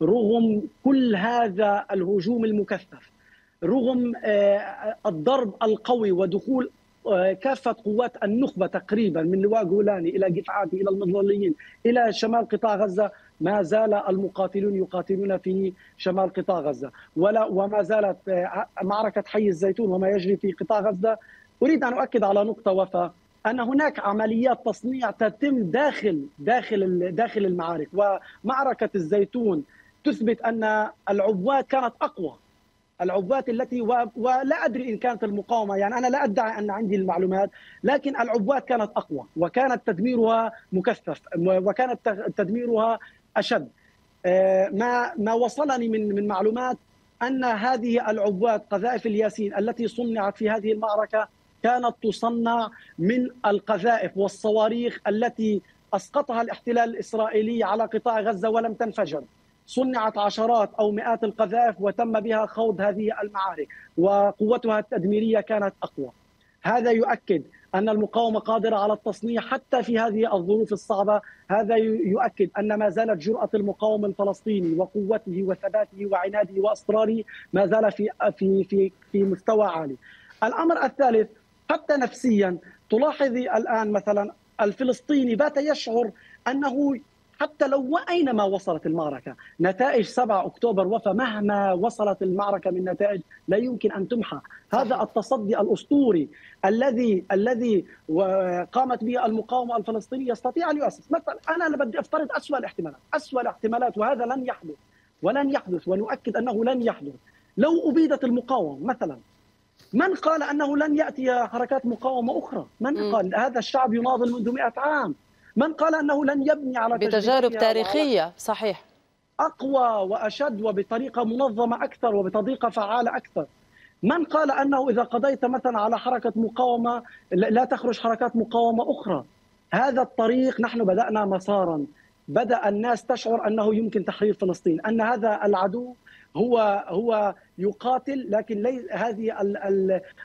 رغم كل هذا الهجوم المكثف رغم آه، الضرب القوي ودخول آه، كافة قوات النخبة تقريبا من لواء جولاني إلى قفعاتي إلى المظليين إلى شمال قطاع غزة ما زال المقاتلون يقاتلون في شمال قطاع غزة ولا وما زالت آه، معركة حي الزيتون وما يجري في قطاع غزة أريد أن أؤكد على نقطة وفاء ان هناك عمليات تصنيع تتم داخل داخل داخل المعارك ومعركه الزيتون تثبت ان العبوات كانت اقوى العبوات التي و... ولا ادري ان كانت المقاومه يعني انا لا ادعي ان عندي المعلومات لكن العبوات كانت اقوى وكانت تدميرها مكثف وكانت تدميرها اشد آه، ما ما وصلني من من معلومات ان هذه العبوات قذائف الياسين التي صنعت في هذه المعركه كانت تصنع من القذائف والصواريخ التي اسقطها الاحتلال الاسرائيلي على قطاع غزه ولم تنفجر صنعت عشرات او مئات القذائف وتم بها خوض هذه المعارك وقوتها التدميريه كانت اقوى. هذا يؤكد ان المقاومه قادره على التصنيع حتى في هذه الظروف الصعبه، هذا يؤكد ان ما زالت جراه المقاوم الفلسطيني وقوته وثباته وعناده واصراره ما زال في في في في مستوى عالي. الامر الثالث حتى نفسيا تلاحظي الان مثلا الفلسطيني بات يشعر انه حتى لو أينما وصلت المعركة نتائج 7 أكتوبر مهما وصلت المعركة من نتائج لا يمكن أن تمحى هذا التصدي الأسطوري الذي الذي قامت به المقاومة الفلسطينية يستطيع أن يؤسس مثلا أنا بدي أفترض أسوأ الاحتمالات أسوأ الاحتمالات وهذا لن يحدث ولن يحدث ونؤكد أنه لن يحدث لو أبيدت المقاومة مثلا من قال أنه لن يأتي حركات مقاومة أخرى من قال هذا الشعب يناضل منذ مئة عام من قال أنه لن يبني على بتجارب تاريخية صحيح أقوى وأشد وبطريقة منظمة أكثر وبطريقة فعالة أكثر من قال أنه إذا قضيت مثلا على حركة مقاومة لا تخرج حركات مقاومة أخرى هذا الطريق نحن بدأنا مسارا بدأ الناس تشعر أنه يمكن تحرير فلسطين أن هذا العدو هو هو يقاتل لكن لي هذه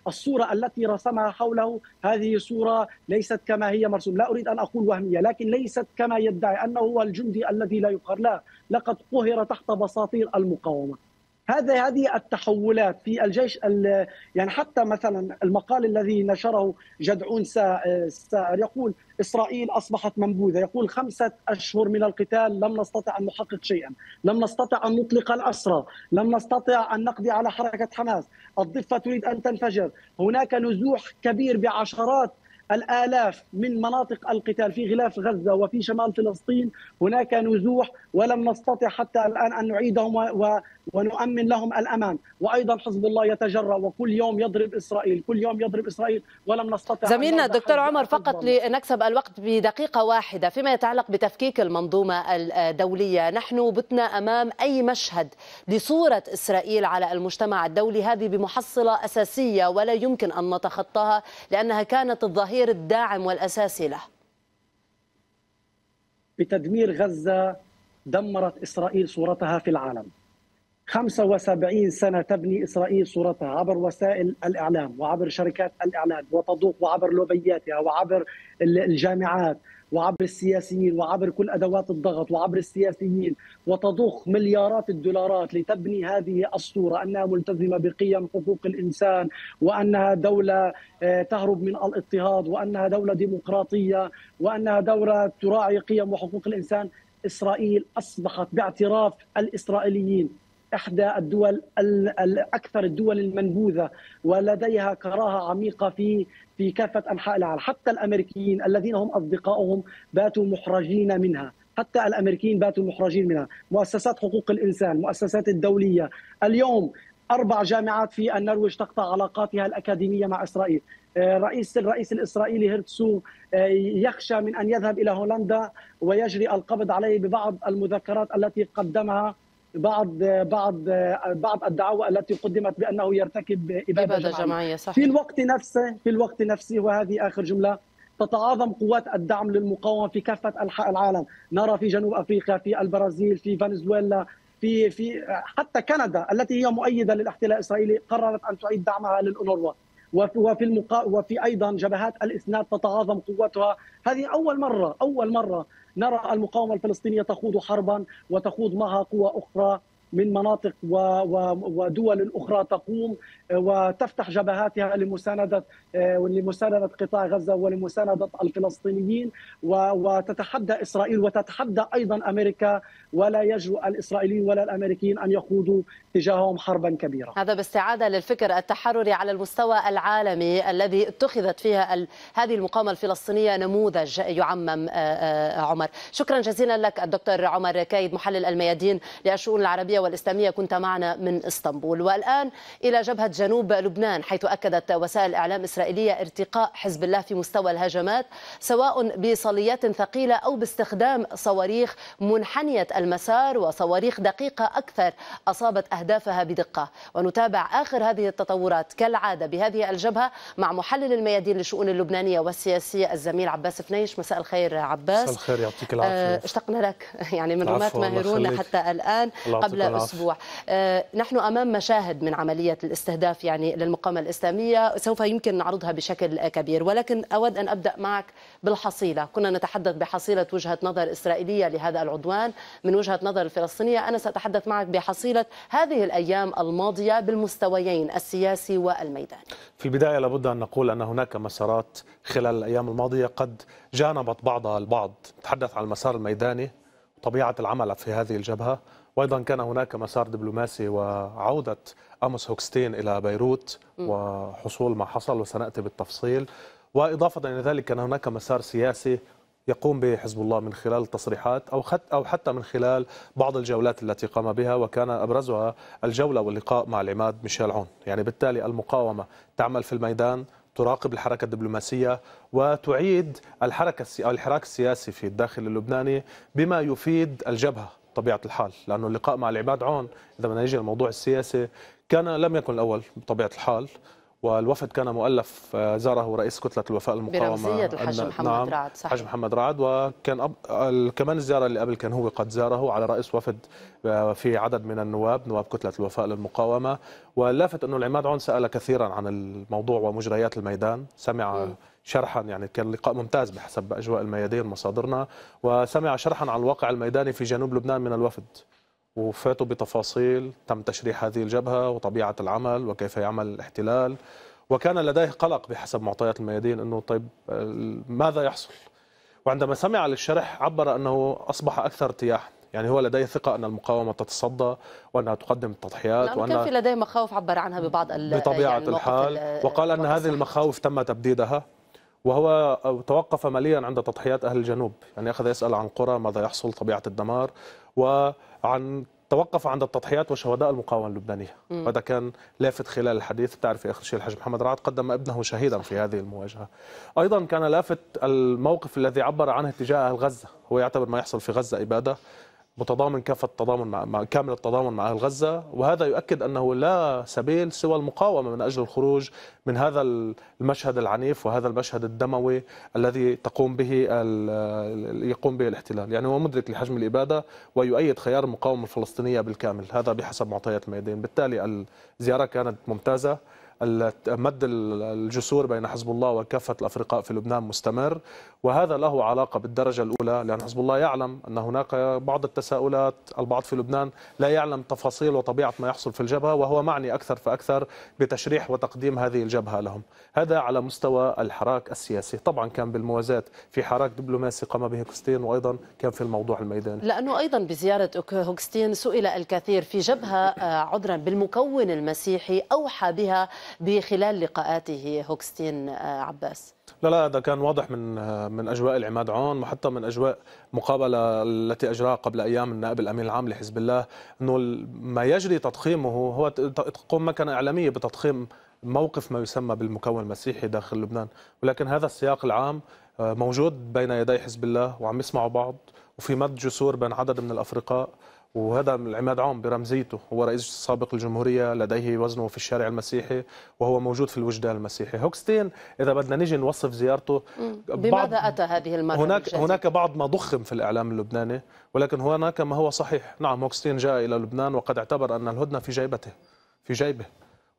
الصوره التي رسمها حوله هذه صوره ليست كما هي مرسوم لا اريد ان اقول وهميه لكن ليست كما يدعي انه هو الجندي الذي لا يقهر لا لقد قهر تحت بساطير المقاومه هذا هذه التحولات في الجيش يعني حتى مثلا المقال الذي نشره جدعون سائر يقول إسرائيل أصبحت منبوذة يقول خمسة أشهر من القتال لم نستطع أن نحقق شيئا لم نستطع أن نطلق الأسرى لم نستطع أن نقضي على حركة حماس الضفة تريد أن تنفجر هناك نزوح كبير بعشرات الآلاف من مناطق القتال في غلاف غزة وفي شمال فلسطين هناك نزوح ولم نستطع حتى الآن أن نعيدهم ونؤمن لهم الأمان وأيضا حزب الله يتجرأ وكل يوم يضرب إسرائيل كل يوم يضرب إسرائيل ولم نستطع زميلنا دكتور عمر فقط لنكسب الوقت بدقيقة واحدة فيما يتعلق بتفكيك المنظومة الدولية نحن بتنا أمام أي مشهد لصورة إسرائيل على المجتمع الدولي هذه بمحصلة أساسية ولا يمكن أن نتخطاها لأنها كانت الظاهرة التأثير الداعم والأساسي له بتدمير غزة دمرت إسرائيل صورتها في العالم 75 سنة تبني إسرائيل صورتها عبر وسائل الإعلام وعبر شركات الإعلام وتضوق وعبر لوبياتها وعبر الجامعات وعبر السياسيين وعبر كل ادوات الضغط وعبر السياسيين وتضخ مليارات الدولارات لتبني هذه الصوره انها ملتزمه بقيم حقوق الانسان وانها دوله آه، تهرب من الاضطهاد وانها دوله ديمقراطيه وانها دوله تراعي قيم وحقوق الانسان اسرائيل اصبحت باعتراف الاسرائيليين احدى الدول الاكثر الدول المنبوذه ولديها كراهه عميقه في في كافة أنحاء العالم حتى الأمريكيين الذين هم أصدقائهم باتوا محرجين منها حتى الأمريكيين باتوا محرجين منها مؤسسات حقوق الإنسان مؤسسات الدولية اليوم أربع جامعات في النرويج تقطع علاقاتها الأكاديمية مع إسرائيل آه، رئيس الرئيس الإسرائيلي هرتسو آه، يخشى من أن يذهب إلى هولندا ويجري القبض عليه ببعض المذكرات التي قدمها بعض بعض بعض الدعاوى التي قدمت بانه يرتكب اباده, إبادة جماعية. جماعيه صحيح. في الوقت نفسه في الوقت نفسه وهذه اخر جمله تتعاظم قوات الدعم للمقاومه في كافه انحاء العالم نرى في جنوب افريقيا في البرازيل في فنزويلا في في حتى كندا التي هي مؤيده للاحتلال الاسرائيلي قررت ان تعيد دعمها للانوروا وفي المقا... وفي ايضا جبهات الاسناد تتعاظم قوتها، هذه اول مره اول مره نرى المقاومه الفلسطينيه تخوض حربا وتخوض معها قوى اخرى من مناطق ودول اخرى تقوم آه، وتفتح جبهاتها لمسانده آه، لمسانده قطاع غزه ولمسانده الفلسطينيين وتتحدى اسرائيل وتتحدى ايضا امريكا ولا يجرؤ الاسرائيليين ولا الامريكيين ان يخوضوا تجاههم حربا كبيره. هذا باستعاده للفكر التحرري على المستوى العالمي الذي اتخذت فيها هذه المقاومه الفلسطينيه نموذج يعمم آه، عمر. شكرا جزيلا لك الدكتور عمر كايد محلل الميادين للشؤون العربيه والإسلامية كنت معنا من اسطنبول والآن إلى جبهة جنوب لبنان حيث أكدت وسائل إعلام إسرائيلية ارتقاء حزب الله في مستوى الهجمات سواء بصليات ثقيلة أو باستخدام صواريخ منحنية المسار وصواريخ دقيقة أكثر أصابت أهدافها بدقة ونتابع آخر هذه التطورات كالعادة بهذه الجبهة مع محلل الميادين للشؤون اللبنانية والسياسية الزميل عباس فنيش مساء الخير عباس مساء الخير يعطيك العافية اه، اشتقنا لك (laughs) يعني من رمات ماهرون حتى الآن قبل أسبوع آه، نحن أمام مشاهد من عملية الاستهداف يعني للمقاومة الإسلامية سوف يمكن نعرضها بشكل كبير ولكن أود أن أبدأ معك بالحصيلة كنا نتحدث بحصيلة وجهة نظر إسرائيلية لهذا العدوان من وجهة نظر الفلسطينية أنا سأتحدث معك بحصيلة هذه الأيام الماضية بالمستويين السياسي والميداني في البداية لابد أن نقول أن هناك مسارات خلال الأيام الماضية قد جانبت بعضها البعض نتحدث عن المسار الميداني طبيعة العمل في هذه الجبهة وايضا كان هناك مسار دبلوماسي وعوده امس هوكستين الى بيروت وحصول ما حصل وسناتي بالتفصيل واضافه الى ذلك كان هناك مسار سياسي يقوم به حزب الله من خلال التصريحات او او حتى من خلال بعض الجولات التي قام بها وكان ابرزها الجوله واللقاء مع العماد ميشيل عون، يعني بالتالي المقاومه تعمل في الميدان تراقب الحركة الدبلوماسية وتعيد الحركة أو الحراك السياسي في الداخل اللبناني بما يفيد الجبهة بطبيعه الحال لانه اللقاء مع العباد عون اذا بدنا نيجي للموضوع السياسي كان لم يكن الاول بطبيعه الحال والوفد كان مؤلف آه، زاره رئيس كتله الوفاء المقاومه برمزيه الحاج محمد نعم رعد صحيح الحاج محمد رعد وكان أب... كمان الزياره اللي قبل كان هو قد زاره على راس وفد آه، في عدد من النواب نواب كتله الوفاء للمقاومه واللافت انه العماد عون سال كثيرا عن الموضوع ومجريات الميدان سمع م. شرحا يعني كان لقاء ممتاز بحسب اجواء الميادين مصادرنا وسمع شرحا عن الواقع الميداني في جنوب لبنان من الوفد وفاتوا بتفاصيل تم تشريح هذه الجبهة وطبيعة العمل وكيف يعمل الاحتلال وكان لديه قلق بحسب معطيات الميادين أنه طيب آه، ماذا يحصل وعندما سمع للشرح عبر أنه أصبح أكثر ارتياحا يعني هو لديه ثقة أن المقاومة تتصدى وأنها تقدم التضحيات وأن كان في لديه مخاوف عبر عنها ببعض بطبيعة يعني الحال وقال أن هذه المخاوف تم تبديدها وهو آه، توقف مليا عند تضحيات أهل الجنوب يعني أخذ يسأل عن قرى ماذا يحصل طبيعة الدمار وعن توقف عند التضحيات وشهداء المقاومه اللبنانيه هذا كان لافت خلال الحديث بتعرفي اخر شيء الحاج محمد رعد قدم ابنه شهيدا في هذه المواجهه ايضا كان لافت الموقف الذي عبر عنه اتجاه غزه هو يعتبر ما يحصل في غزه اباده متضامن كافه التضامن مع, مع كامل التضامن مع أهل غزه وهذا يؤكد انه لا سبيل سوى المقاومه من اجل الخروج من هذا المشهد العنيف وهذا المشهد الدموي الذي تقوم به يقوم به الاحتلال يعني هو مدرك لحجم الاباده ويؤيد خيار المقاومه الفلسطينيه بالكامل هذا بحسب معطيات الميادين بالتالي الزياره كانت ممتازه مد الجسور بين حزب الله وكافة الأفرقاء في لبنان مستمر وهذا له علاقة بالدرجة الأولى لأن حزب الله يعلم أن هناك بعض التساؤلات البعض في لبنان لا يعلم تفاصيل وطبيعة ما يحصل في الجبهة وهو معني أكثر فأكثر بتشريح وتقديم هذه الجبهة لهم هذا على مستوى الحراك السياسي طبعا كان بالموازاة في حراك دبلوماسي قام به كوستين وأيضا كان في الموضوع الميداني لأنه أيضا بزيارة هوكستين سئل الكثير في جبهة آه، عذرا بالمكون المسيحي أوحى بها بخلال لقاءاته هوكستين آه، عباس لا لا هذا كان واضح من آه، من اجواء العماد عون وحتى من اجواء مقابله التي اجراها قبل ايام النائب الامين العام لحزب الله انه ما يجري تضخيمه هو تقوم مكنه اعلاميه بتضخيم موقف ما يسمى بالمكون المسيحي داخل لبنان ولكن هذا السياق العام آه، موجود بين يدي حزب الله وعم يسمعوا بعض وفي مد جسور بين عدد من الافرقاء وهذا العماد عون برمزيته هو رئيس سابق الجمهورية لديه وزنه في الشارع المسيحي وهو موجود في الوجدان المسيحي هوكستين إذا بدنا نجي نوصف زيارته بماذا أتى هذه المرة هناك, هناك بعض ما ضخم في الإعلام اللبناني ولكن هناك ما هو صحيح نعم هوكستين جاء إلى لبنان وقد اعتبر أن الهدنة في جيبته في جيبه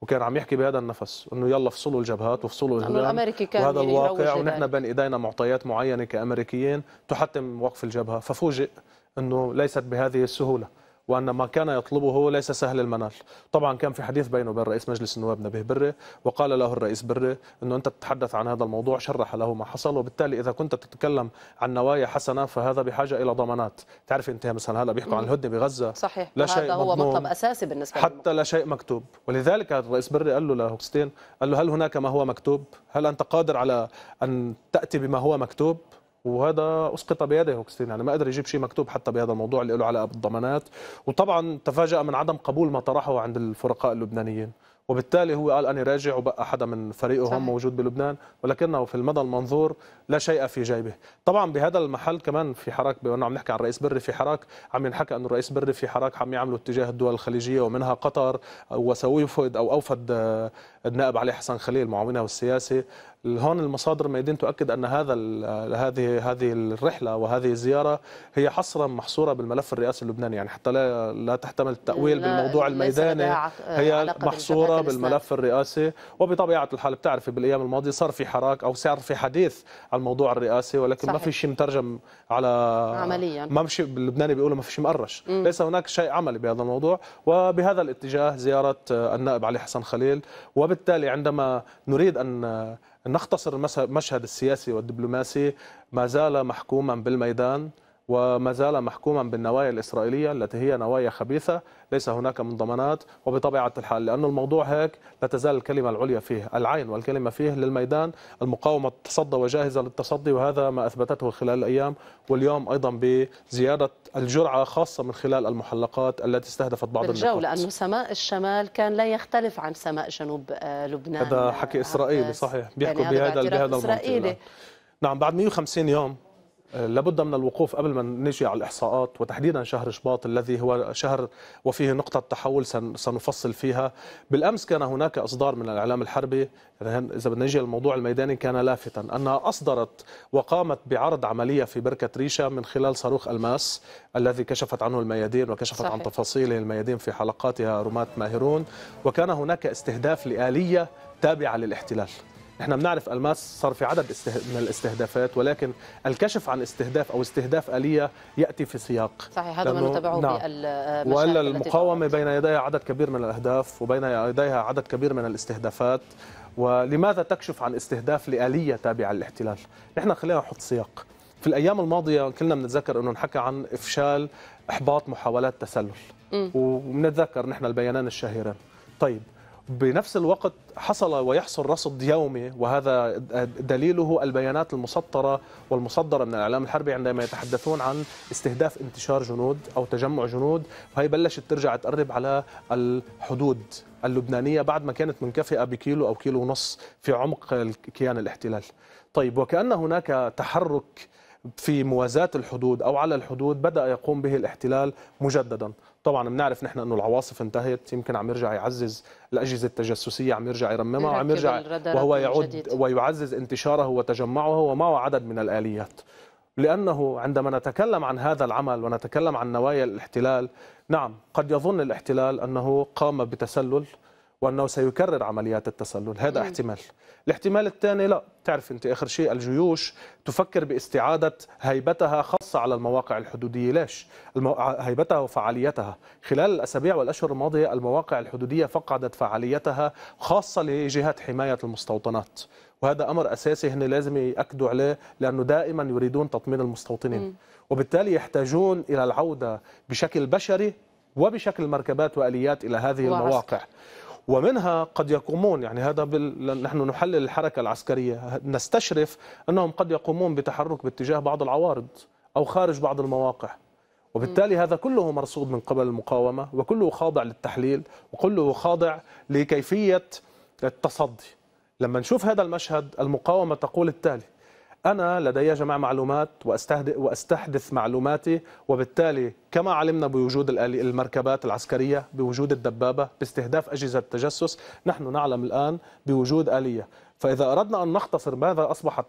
وكان عم يحكي بهذا النفس انه يلا فصلوا الجبهات وفصلوا الجبهات وهذا الواقع ونحن بين ايدينا معطيات معينه كامريكيين تحتم وقف الجبهه ففوجئ أنه ليست بهذه السهولة وأن ما كان يطلبه ليس سهل المنال طبعا كان في حديث بينه وبين رئيس مجلس النواب نبيه بري وقال له الرئيس بري أنه أنت تتحدث عن هذا الموضوع شرح له ما حصل وبالتالي إذا كنت تتكلم عن نوايا حسنة فهذا بحاجة إلى ضمانات تعرف أنت مثلا هلا بيحكوا عن الهدنة بغزة صحيح لا شيء هو مطلب أساسي بالنسبة حتى لا شيء مكتوب ولذلك الرئيس بري قال له لهوكستين قال له هل هناك ما هو مكتوب هل أنت قادر على أن تأتي بما هو مكتوب وهذا اسقط بيده هوكستين يعني ما قدر يجيب شيء مكتوب حتى بهذا الموضوع اللي له علاقه بالضمانات وطبعا تفاجا من عدم قبول ما طرحه عند الفرقاء اللبنانيين وبالتالي هو قال أنا راجع وبقى حدا من فريقه هم موجود بلبنان ولكنه في المدى المنظور لا شيء في جيبه طبعا بهذا المحل كمان في حراك بأنه عم نحكي عن الرئيس بري في حراك عم ينحكى أنه الرئيس بري في حراك عم يعملوا اتجاه الدول الخليجية ومنها قطر وسويفد أو أوفد آه، النائب علي حسن خليل معاونه السياسي هون المصادر ميدين تؤكد ان هذا هذه هذه الرحله وهذه الزياره هي حصرا محصوره بالملف الرئاسي اللبناني يعني حتى لا لا تحتمل التاويل لا بالموضوع الميداني هي محصوره بالملف الرئاسي وبطبيعه الحال بتعرفي بالايام الماضيه صار في حراك او صار في حديث عن الموضوع الرئاسي ولكن صحيح. ما في شيء مترجم على عمليا ما مشي باللبناني بيقولوا ما في شيء مقرش م. ليس هناك شيء عملي بهذا الموضوع وبهذا الاتجاه زياره النائب علي حسن خليل وبالتالي عندما نريد ان نختصر المشهد السياسي والدبلوماسي ما زال محكوما بالميدان وما زال محكوما بالنوايا الإسرائيلية التي هي نوايا خبيثة ليس هناك من ضمانات وبطبيعة الحال لأن الموضوع هيك لا تزال الكلمة العليا فيه العين والكلمة فيه للميدان المقاومة تصدى وجاهزة للتصدي وهذا ما أثبتته خلال الأيام واليوم أيضا بزيادة الجرعة خاصة من خلال المحلقات التي استهدفت بعض النقاط لأن لأنه سماء الشمال كان لا يختلف عن سماء جنوب آه، لبنان هذا حكي إسرائيلي صحيح آه، بيحكوا يعني بهذا بهذا المنطقة نعم بعد 150 يوم لابد من الوقوف قبل ما نجي على الاحصاءات وتحديدا شهر شباط الذي هو شهر وفيه نقطه تحول سنفصل فيها بالامس كان هناك اصدار من الاعلام الحربي اذا بدنا نجي الموضوع الميداني كان لافتا انها اصدرت وقامت بعرض عمليه في بركه ريشه من خلال صاروخ الماس الذي كشفت عنه الميادين وكشفت صحيح. عن تفاصيله الميادين في حلقاتها رومات ماهرون وكان هناك استهداف لاليه تابعه للاحتلال نحن بنعرف الماس صار في عدد من الاستهدافات ولكن الكشف عن استهداف او استهداف اليه ياتي في سياق صحيح هذا ما نتبعه نعم. والا المقاومه بين يديها عدد كبير من الاهداف وبين يديها عدد كبير من الاستهدافات ولماذا تكشف عن استهداف لآلية تابعة للاحتلال؟ نحن خلينا نحط سياق في الأيام الماضية كلنا بنتذكر أنه نحكى عن إفشال إحباط محاولات تسلل وبنتذكر نحن البيانان الشهيرين طيب بنفس الوقت حصل ويحصل رصد يومي وهذا دليله البيانات المسطرة والمصدرة من الإعلام الحربي عندما يتحدثون عن استهداف انتشار جنود أو تجمع جنود وهي بلشت ترجع تقرب على الحدود اللبنانية بعد ما كانت منكفئة بكيلو أو كيلو ونص في عمق كيان الاحتلال طيب وكأن هناك تحرك في موازاة الحدود أو على الحدود بدأ يقوم به الاحتلال مجددا طبعا بنعرف نحن انه العواصف انتهت يمكن عم يرجع يعزز الاجهزه التجسسيه عم يرجع يرممها وعم يرجع وهو يعد ويعزز انتشاره وتجمعه ومعه عدد من الاليات لانه عندما نتكلم عن هذا العمل ونتكلم عن نوايا الاحتلال نعم قد يظن الاحتلال انه قام بتسلل وانه سيكرر عمليات التسلل هذا مم. احتمال الاحتمال الثاني لا تعرف انت اخر شيء الجيوش تفكر باستعاده هيبتها خاصة على المواقع الحدودية ليش؟ المو... هيبتها وفعاليتها خلال الأسابيع والأشهر الماضية المواقع الحدودية فقدت فعاليتها خاصة لجهة حماية المستوطنات وهذا امر اساسي هن لازم ياكدوا عليه لانه دائما يريدون تطمين المستوطنين م. وبالتالي يحتاجون الى العوده بشكل بشري وبشكل مركبات واليات الى هذه المواقع ومنها قد يقومون يعني هذا بل... نحن نحلل الحركه العسكريه نستشرف انهم قد يقومون بتحرك باتجاه بعض العوارض أو خارج بعض المواقع وبالتالي هذا كله مرصود من قبل المقاومة وكله خاضع للتحليل وكله خاضع لكيفية التصدي لما نشوف هذا المشهد المقاومة تقول التالي أنا لدي جمع معلومات وأستحدث معلوماتي وبالتالي كما علمنا بوجود المركبات العسكرية بوجود الدبابة باستهداف أجهزة التجسس نحن نعلم الآن بوجود آلية فإذا أردنا أن نختصر ماذا أصبحت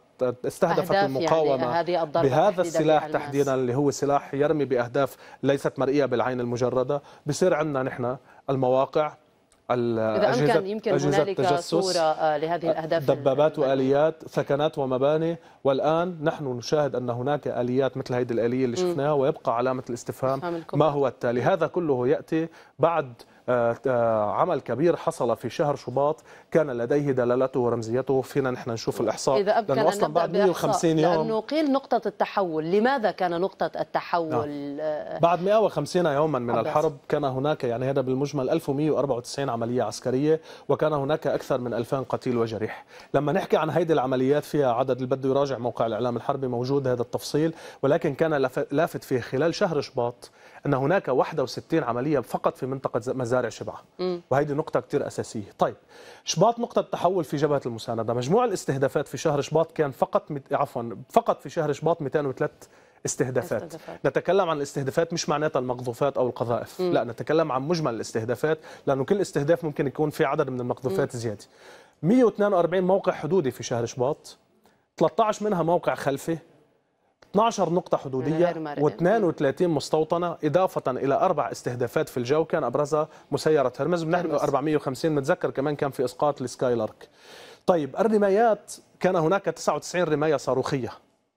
استهدفت يعني المقاومة يعني بهذا السلاح تحديدا اللي هو سلاح يرمي بأهداف ليست مرئية بالعين المجردة بصير عندنا نحن المواقع إذا أمكن يمكن هنالك صورة آه، لهذه الأهداف دبابات وآليات ثكنات ومباني والآن نحن نشاهد أن هناك آليات مثل هذه الآلية اللي شفناها ويبقى علامة الاستفهام ما هو التالي هذا كله يأتي بعد آه، آه، عمل كبير حصل في شهر شباط كان لديه دلالته ورمزيته فينا نحن نشوف الاحصاء إذا لانه اصلا بعد 150 يوم لانه قيل نقطه التحول لماذا كان نقطه التحول نعم. آه، بعد 150 يوما من أبس. الحرب كان هناك يعني هذا بالمجمل 1194 عمليه عسكريه وكان هناك اكثر من 2000 قتيل وجريح لما نحكي عن هيدي العمليات فيها عدد اللي بده يراجع موقع الاعلام الحربي موجود هذا التفصيل ولكن كان لافت فيه خلال شهر شباط ان هناك 61 عمليه فقط في منطقه مزارع شبعه وهيدي نقطه كثير اساسيه طيب شباط شباط نقطة تحول في جبهة المساندة، مجموع الاستهدافات في شهر شباط كان فقط مت... عفوا فقط في شهر شباط 203 استهدافات. استهدافات نتكلم عن الاستهدافات مش معناتها المقذوفات او القذائف لا نتكلم عن مجمل الاستهدافات لانه كل استهداف ممكن يكون في عدد من المقذوفات زياده 142 موقع حدودي في شهر شباط 13 منها موقع خلفي 12 نقطة حدودية و32 مستوطنة إضافة إلى أربع استهدافات في الجو كان أبرزها مسيرة هرمز بنحن 450 متذكر كمان كان في إسقاط لسكاي لارك طيب الرمايات كان هناك 99 رماية صاروخية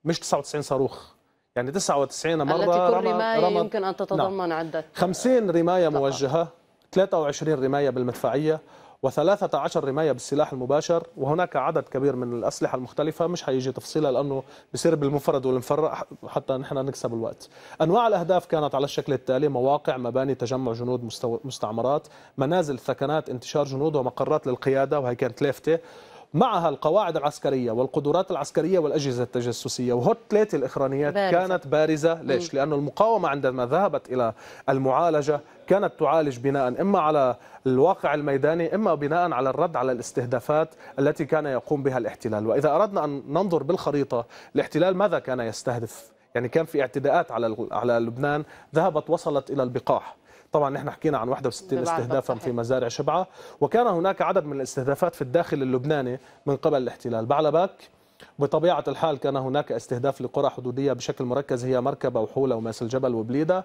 مش 99 صاروخ يعني 99 مرة التي كل رماية رمى يمكن أن تتضمن نعم. عدة 50 رماية موجهة 23 رماية بالمدفعية و13 رماية بالسلاح المباشر وهناك عدد كبير من الأسلحة المختلفة مش حيجي تفصيلها لأنه بصير بالمفرد والمفرق حتى نحن نكسب الوقت أنواع الأهداف كانت على الشكل التالي مواقع مباني تجمع جنود مستعمرات منازل ثكنات انتشار جنود ومقرات للقيادة وهي كانت لافتة معها القواعد العسكرية والقدرات العسكرية والأجهزة التجسسية وهوتليت الإخرانيات بارزة. كانت بارزة ليش؟ لأن المقاومة عندما ذهبت إلى المعالجة كانت تعالج بناء إما على الواقع الميداني إما بناء على الرد على الاستهدافات التي كان يقوم بها الاحتلال وإذا أردنا أن ننظر بالخريطة الاحتلال ماذا كان يستهدف؟ يعني كان في اعتداءات على على لبنان ذهبت وصلت إلى البقاع طبعا نحن حكينا عن 61 استهدافا في مزارع شبعه وكان هناك عدد من الاستهدافات في الداخل اللبناني من قبل الاحتلال بعلبك بطبيعة الحال كان هناك استهداف لقرى حدودية بشكل مركز هي مركبة وحولة وماس الجبل وبليدة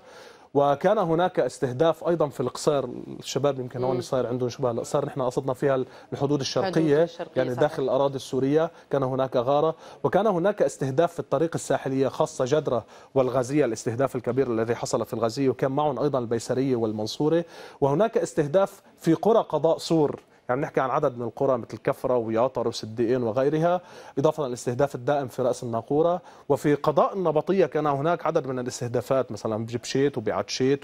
وكان هناك استهداف ايضا في القصير الشباب يمكن هون صاير عندهم شبه القصير نحن قصدنا فيها الحدود الشرقيه الشرقية يعني صحيح. داخل الاراضي السوريه كان هناك غاره وكان هناك استهداف في الطريق الساحليه خاصه جدره والغازيه الاستهداف الكبير الذي حصل في الغازيه وكان معهم ايضا البيسريه والمنصوره وهناك استهداف في قرى قضاء سور يعني نحكي عن عدد من القرى مثل كفرة وياطر وسدئين وغيرها إضافة للاستهداف الدائم في رأس الناقورة وفي قضاء النبطية كان هناك عدد من الاستهدافات مثلا بجبشيت وبعتشيت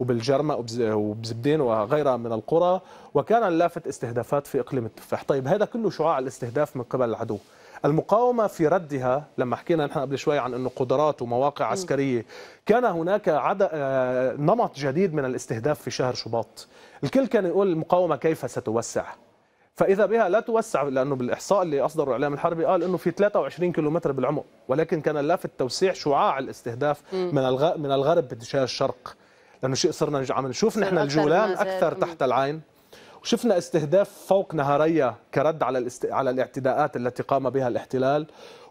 وبالجرمة وبزبدين وغيرها من القرى وكان اللافت استهدافات في إقليم التفاح طيب هذا كله شعاع الاستهداف من قبل العدو المقاومه في ردها لما حكينا نحن قبل شوي عن انه قدرات ومواقع عسكريه كان هناك عد... آه، نمط جديد من الاستهداف في شهر شباط الكل كان يقول المقاومه كيف ستوسع فاذا بها لا توسع لانه بالاحصاء اللي اصدره الاعلام الحربي قال انه في 23 كيلومتر بالعمق ولكن كان اللافت توسيع شعاع الاستهداف من من الغرب باتجاه الشرق لانه شيء صرنا عم نشوف نحن الجولان اكثر تحت العين وشفنا استهداف فوق نهريه كرد على الاست... على الاعتداءات التي قام بها الاحتلال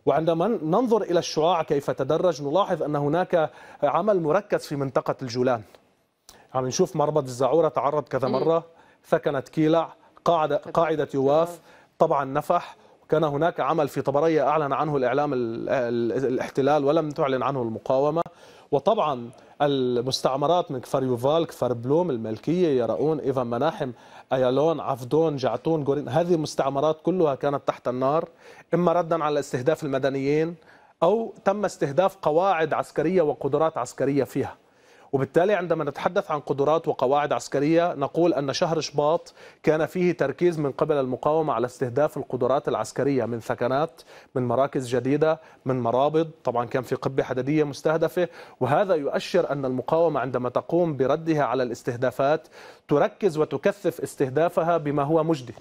وعندما ننظر الى الشعاع كيف تدرج نلاحظ ان هناك عمل مركز في منطقه الجولان عم نشوف مربط الزعوره تعرض كذا مره ثكنت كيلع قاعده قاعده يواف طبعا نفح كان هناك عمل في طبريه اعلن عنه الاعلام الاحتلال ولم تعلن عنه المقاومه وطبعا المستعمرات من كفر يوفال كفر بلوم الملكيه يرؤون اذا مناحم ايالون عفدون جعتون جورين هذه المستعمرات كلها كانت تحت النار اما ردا على استهداف المدنيين او تم استهداف قواعد عسكريه وقدرات عسكريه فيها وبالتالي عندما نتحدث عن قدرات وقواعد عسكرية نقول أن شهر شباط كان فيه تركيز من قبل المقاومة على استهداف القدرات العسكرية من ثكنات من مراكز جديدة من مرابض طبعا كان في قبة حديدية مستهدفة وهذا يؤشر أن المقاومة عندما تقوم بردها على الاستهدافات تركز وتكثف استهدافها بما هو مجدي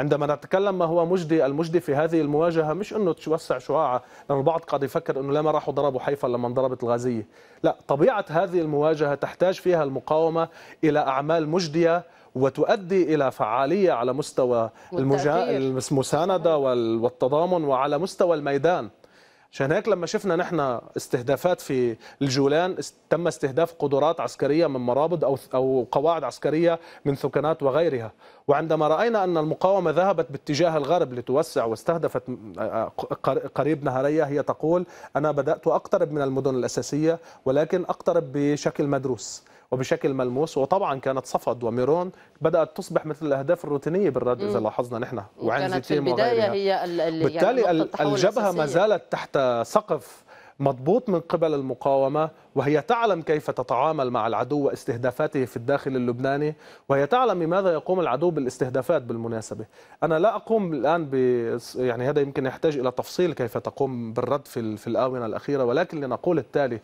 عندما نتكلم ما هو مجدي المجدي في هذه المواجهه مش انه توسع شعاعه لان البعض قد يفكر انه لما راحوا ضربوا حيفا لما انضربت الغازيه لا طبيعه هذه المواجهه تحتاج فيها المقاومه الى اعمال مجديه وتؤدي الى فعاليه على مستوى المسانده والتضامن وعلى مستوى الميدان عشان هيك لما شفنا نحن استهدافات في الجولان تم استهداف قدرات عسكريه من مرابط او او قواعد عسكريه من ثكنات وغيرها، وعندما راينا ان المقاومه ذهبت باتجاه الغرب لتوسع واستهدفت آه، آه، قريب نهريه هي تقول انا بدات اقترب من المدن الاساسيه ولكن اقترب بشكل مدروس. وبشكل ملموس وطبعا كانت صفد وميرون بدات تصبح مثل الاهداف الروتينيه بالرد اذا لاحظنا نحن وعن في البدايه وغيرها. هي يعني بالتالي يعني الجبهه ما زالت تحت سقف مضبوط من قبل المقاومة وهي تعلم كيف تتعامل مع العدو واستهدافاته في الداخل اللبناني وهي تعلم بماذا يقوم العدو بالاستهدافات بالمناسبة أنا لا أقوم الآن ب يعني هذا يمكن يحتاج إلى تفصيل كيف تقوم بالرد في, في الآونة الأخيرة ولكن لنقول التالي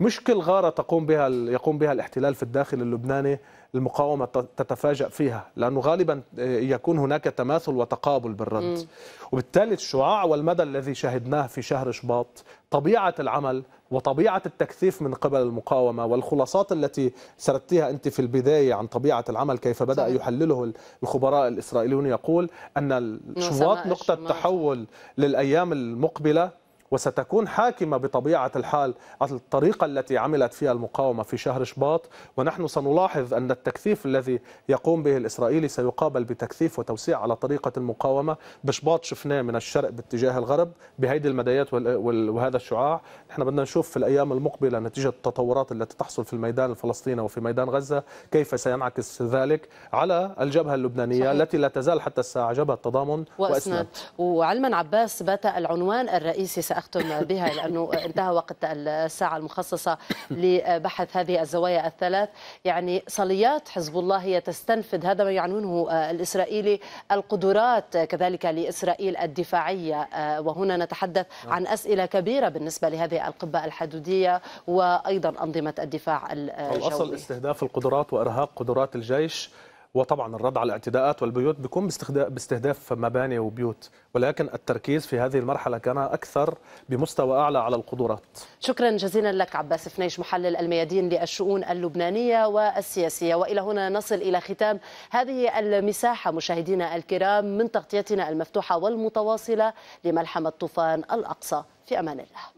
مش كل غاره تقوم بها يقوم بها الاحتلال في الداخل اللبناني المقاومه تتفاجا فيها لانه غالبا آه، يكون هناك تماثل وتقابل بالرد م. وبالتالي الشعاع والمدى الذي شهدناه في شهر شباط طبيعه العمل وطبيعه التكثيف من قبل المقاومه والخلاصات التي سردتها انت في البدايه عن طبيعه العمل كيف بدا صحيح. يحلله الخبراء الاسرائيليون يقول ان شباط نقطه تحول للايام المقبله وستكون حاكمة بطبيعة الحال الطريقة التي عملت فيها المقاومة في شهر شباط ونحن سنلاحظ أن التكثيف الذي يقوم به الإسرائيلي سيقابل بتكثيف وتوسيع على طريقة المقاومة بشباط شفناه من الشرق باتجاه الغرب بهيدي المدايات وهذا الشعاع نحن بدنا نشوف في الأيام المقبلة نتيجة التطورات التي تحصل في الميدان الفلسطيني وفي ميدان غزة كيف سينعكس ذلك على الجبهة اللبنانية صحيح. التي لا تزال حتى الساعة جبهة تضامن وأسناد, وعلما عباس بات العنوان الرئيسي ساختم بها لانه انتهى وقت الساعه المخصصه لبحث هذه الزوايا الثلاث يعني صليات حزب الله هي تستنفذ هذا ما يعنونه الاسرائيلي القدرات كذلك لاسرائيل الدفاعيه وهنا نتحدث عن اسئله كبيره بالنسبه لهذه القبه الحدوديه وايضا انظمه الدفاع الجوي الاصل استهداف القدرات وارهاق قدرات الجيش وطبعا الرد على الاعتداءات والبيوت بيكون باستهداف مباني وبيوت ولكن التركيز في هذه المرحلة كان أكثر بمستوى أعلى على القدرات شكرا جزيلا لك عباس فنيش محلل الميادين للشؤون اللبنانية والسياسية وإلى هنا نصل إلى ختام هذه المساحة مشاهدينا الكرام من تغطيتنا المفتوحة والمتواصلة لملحمة طوفان الأقصى في أمان الله